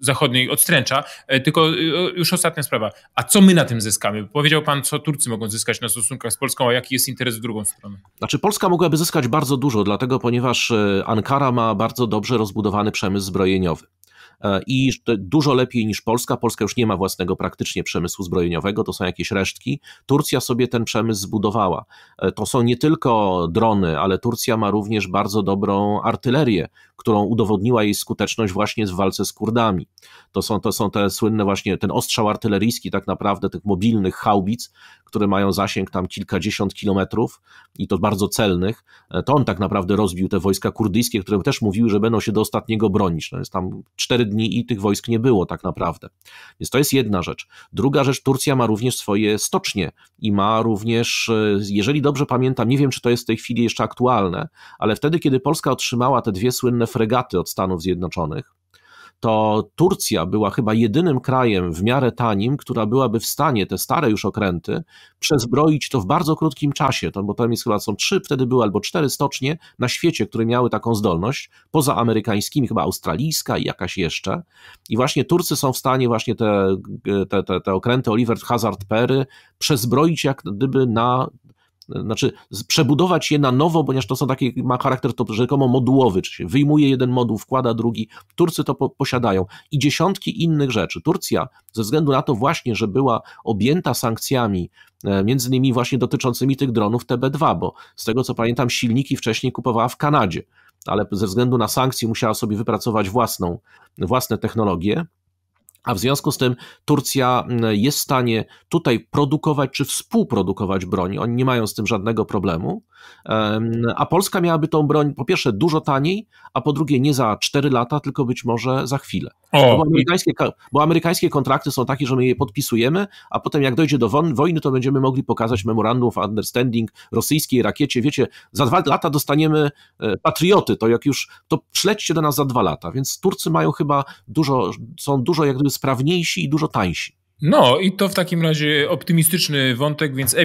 zachodniej odstręcza. E, tylko e, już ostatnia sprawa. A co my na tym zyskamy? Powiedział pan, co Turcy mogą zyskać na stosunkach z Polską, a jaki jest interes w drugą stronę? Znaczy, Polska mogłaby zyskać bardzo dużo, dlatego, ponieważ e, Ankara ma bardzo dobrze rozbudowany przemysł zbrojeniowy. E, i dużo lepiej niż Polska. Polska już nie ma własnego praktycznie przemysłu zbrojeniowego, to są jakieś resztki. Turcja sobie ten przemysł zbudowała. E, to są nie tylko drony, ale Turcja ma również bardzo dobrą artylerię, którą udowodniła jej skuteczność właśnie w walce z Kurdami. To są, to są te słynne właśnie, ten ostrzał artyleryjski tak naprawdę tych mobilnych haubic, które mają zasięg tam kilkadziesiąt kilometrów i to bardzo celnych, e, to on tak naprawdę rozbił te wojska kurdyjskie, które też mówiły, że będą się do ostatniego bronić. No jest tam cztery dni i tych wojsk nie było tak naprawdę. Więc to jest jedna rzecz. Druga rzecz, Turcja ma również swoje stocznie i ma również, e, jeżeli dobrze pamiętam, nie wiem czy to jest w tej chwili jeszcze aktualne, ale wtedy, kiedy Polska otrzymała te dwie słynne fregaty od Stanów Zjednoczonych, to Turcja była chyba jedynym krajem w miarę tanim, która byłaby w stanie te stare już okręty przezbroić to w bardzo krótkim czasie, to, bo tam jest chyba są trzy, wtedy były albo cztery stocznie na świecie, które miały taką zdolność, poza amerykańskimi, chyba australijska i jakaś jeszcze. I właśnie Turcy są w stanie właśnie te, te, te, te okręty Oliver Hazard Perry przezbroić jak gdyby na znaczy przebudować je na nowo, ponieważ to są takie, ma charakter to rzekomo modułowy, czyli się wyjmuje jeden moduł, wkłada drugi. Turcy to po, posiadają i dziesiątki innych rzeczy. Turcja ze względu na to właśnie, że była objęta sankcjami, e, między innymi właśnie dotyczącymi tych dronów TB2, bo z tego co pamiętam silniki wcześniej kupowała w Kanadzie, ale ze względu na sankcje musiała sobie wypracować własną, własne technologie a w związku z tym Turcja mm, jest w stanie tutaj produkować czy współprodukować broń. Oni nie mają z tym żadnego problemu. A Polska miałaby tą broń po pierwsze dużo taniej, a po drugie nie za 4 lata, tylko być może za chwilę. O, bo, amerykańskie, bo amerykańskie kontrakty są takie, że my je podpisujemy, a potem jak dojdzie do wojny, to będziemy mogli pokazać memorandum of understanding rosyjskiej rakiecie. Wiecie, za dwa lata dostaniemy e, patrioty, to jak już, to przylećcie do nas za dwa lata. Więc Turcy mają chyba dużo, są dużo jak gdyby sprawniejsi i dużo tańsi. No i to w takim razie optymistyczny wątek, więc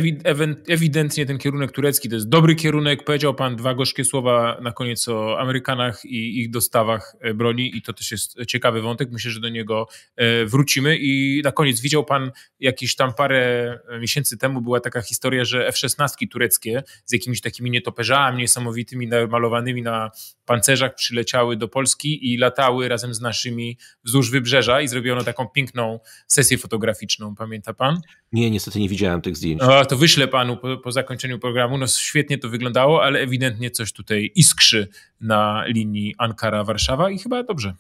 ewidentnie ten kierunek turecki to jest dobry kierunek. Powiedział pan dwa gorzkie słowa na koniec o Amerykanach i ich dostawach e, broni i to też jest ciekawy wątek. Myślę, że do niego e, wrócimy i na koniec widział pan jakieś tam parę e, miesięcy temu była taka historia, że F-16 tureckie z jakimiś takimi nietoperzami niesamowitymi malowanymi na pancerzach przyleciały do Polski i latały razem z naszymi wzdłuż wybrzeża i zrobiono taką piękną sesję fotograficzną geograficzną, pamięta pan? Nie, niestety nie widziałem tych zdjęć. A, to wyślę panu po, po zakończeniu programu. No świetnie to wyglądało, ale ewidentnie coś tutaj iskrzy na linii Ankara-Warszawa i chyba dobrze.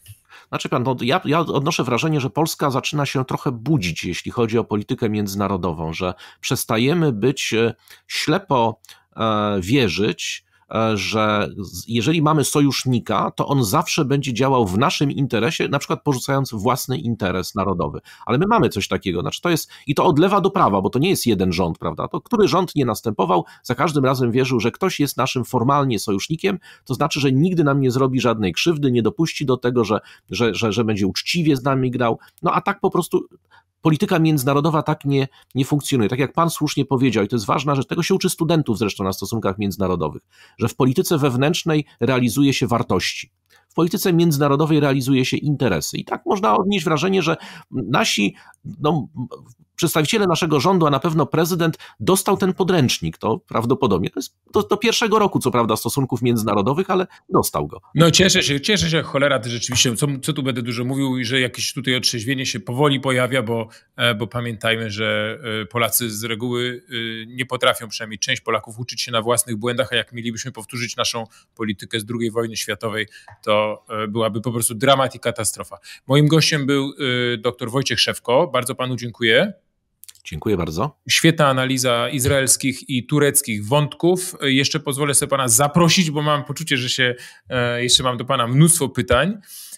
Znaczy pan, no ja, ja odnoszę wrażenie, że Polska zaczyna się trochę budzić, jeśli chodzi o politykę międzynarodową, że przestajemy być e, ślepo e, wierzyć E, że jeżeli mamy sojusznika, to on zawsze będzie działał w naszym interesie, na przykład porzucając własny interes narodowy. Ale my mamy coś takiego, znaczy to jest i to od lewa do prawa, bo to nie jest jeden rząd, prawda? To który rząd nie następował, za każdym razem wierzył, że ktoś jest naszym formalnie sojusznikiem, to znaczy, że nigdy nam nie zrobi żadnej krzywdy, nie dopuści do tego, że, że, że, że będzie uczciwie z nami grał. No a tak po prostu polityka międzynarodowa tak nie, nie funkcjonuje. Tak jak pan słusznie powiedział, i to jest ważna że tego się uczy studentów zresztą na stosunkach międzynarodowych, że w polityce wewnętrznej realizuje się wartości. W polityce międzynarodowej realizuje się interesy. I tak można odnieść wrażenie, że nasi no, przedstawiciele naszego rządu, a na pewno prezydent dostał ten podręcznik. To prawdopodobnie to jest do, do pierwszego roku, co prawda, stosunków międzynarodowych, ale dostał go. No cieszę się, cieszę się, cholera, ty rzeczywiście, co, co tu będę dużo mówił, i że jakieś tutaj otrzeźwienie się powoli pojawia, bo, e, bo pamiętajmy, że e, Polacy z reguły e, nie potrafią, przynajmniej część Polaków, uczyć się na własnych błędach, a jak mielibyśmy powtórzyć naszą politykę z II wojny światowej, to byłaby po prostu dramat i katastrofa. Moim gościem był dr Wojciech Szewko. Bardzo panu dziękuję. Dziękuję bardzo. Świetna analiza izraelskich i tureckich wątków. Jeszcze pozwolę sobie pana zaprosić, bo mam poczucie, że się e, jeszcze mam do pana mnóstwo pytań.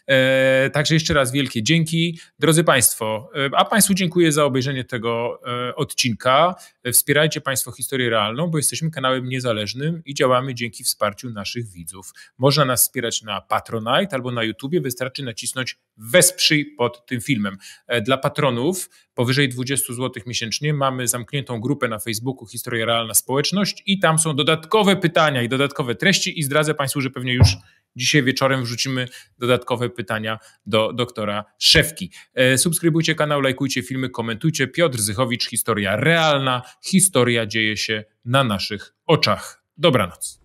E, także jeszcze raz wielkie dzięki. Drodzy Państwo, e, a Państwu dziękuję za obejrzenie tego odcinka. Wspierajcie Państwo historię realną, bo jesteśmy kanałem niezależnym i działamy dzięki wsparciu naszych widzów. Można nas wspierać na Patronite albo na YouTube. Wystarczy nacisnąć wesprzyj pod tym filmem. E, dla patronów powyżej 20 zł miesięcznie mamy zamkniętą grupę na Facebooku Historia Realna Społeczność i tam są dodatkowe pytania i dodatkowe treści i zdradzę Państwu, że pewnie już Dzisiaj wieczorem wrzucimy dodatkowe pytania do doktora Szewki. E, subskrybujcie kanał, lajkujcie filmy, komentujcie. Piotr Zychowicz, historia realna. Historia dzieje się na naszych oczach. Dobranoc.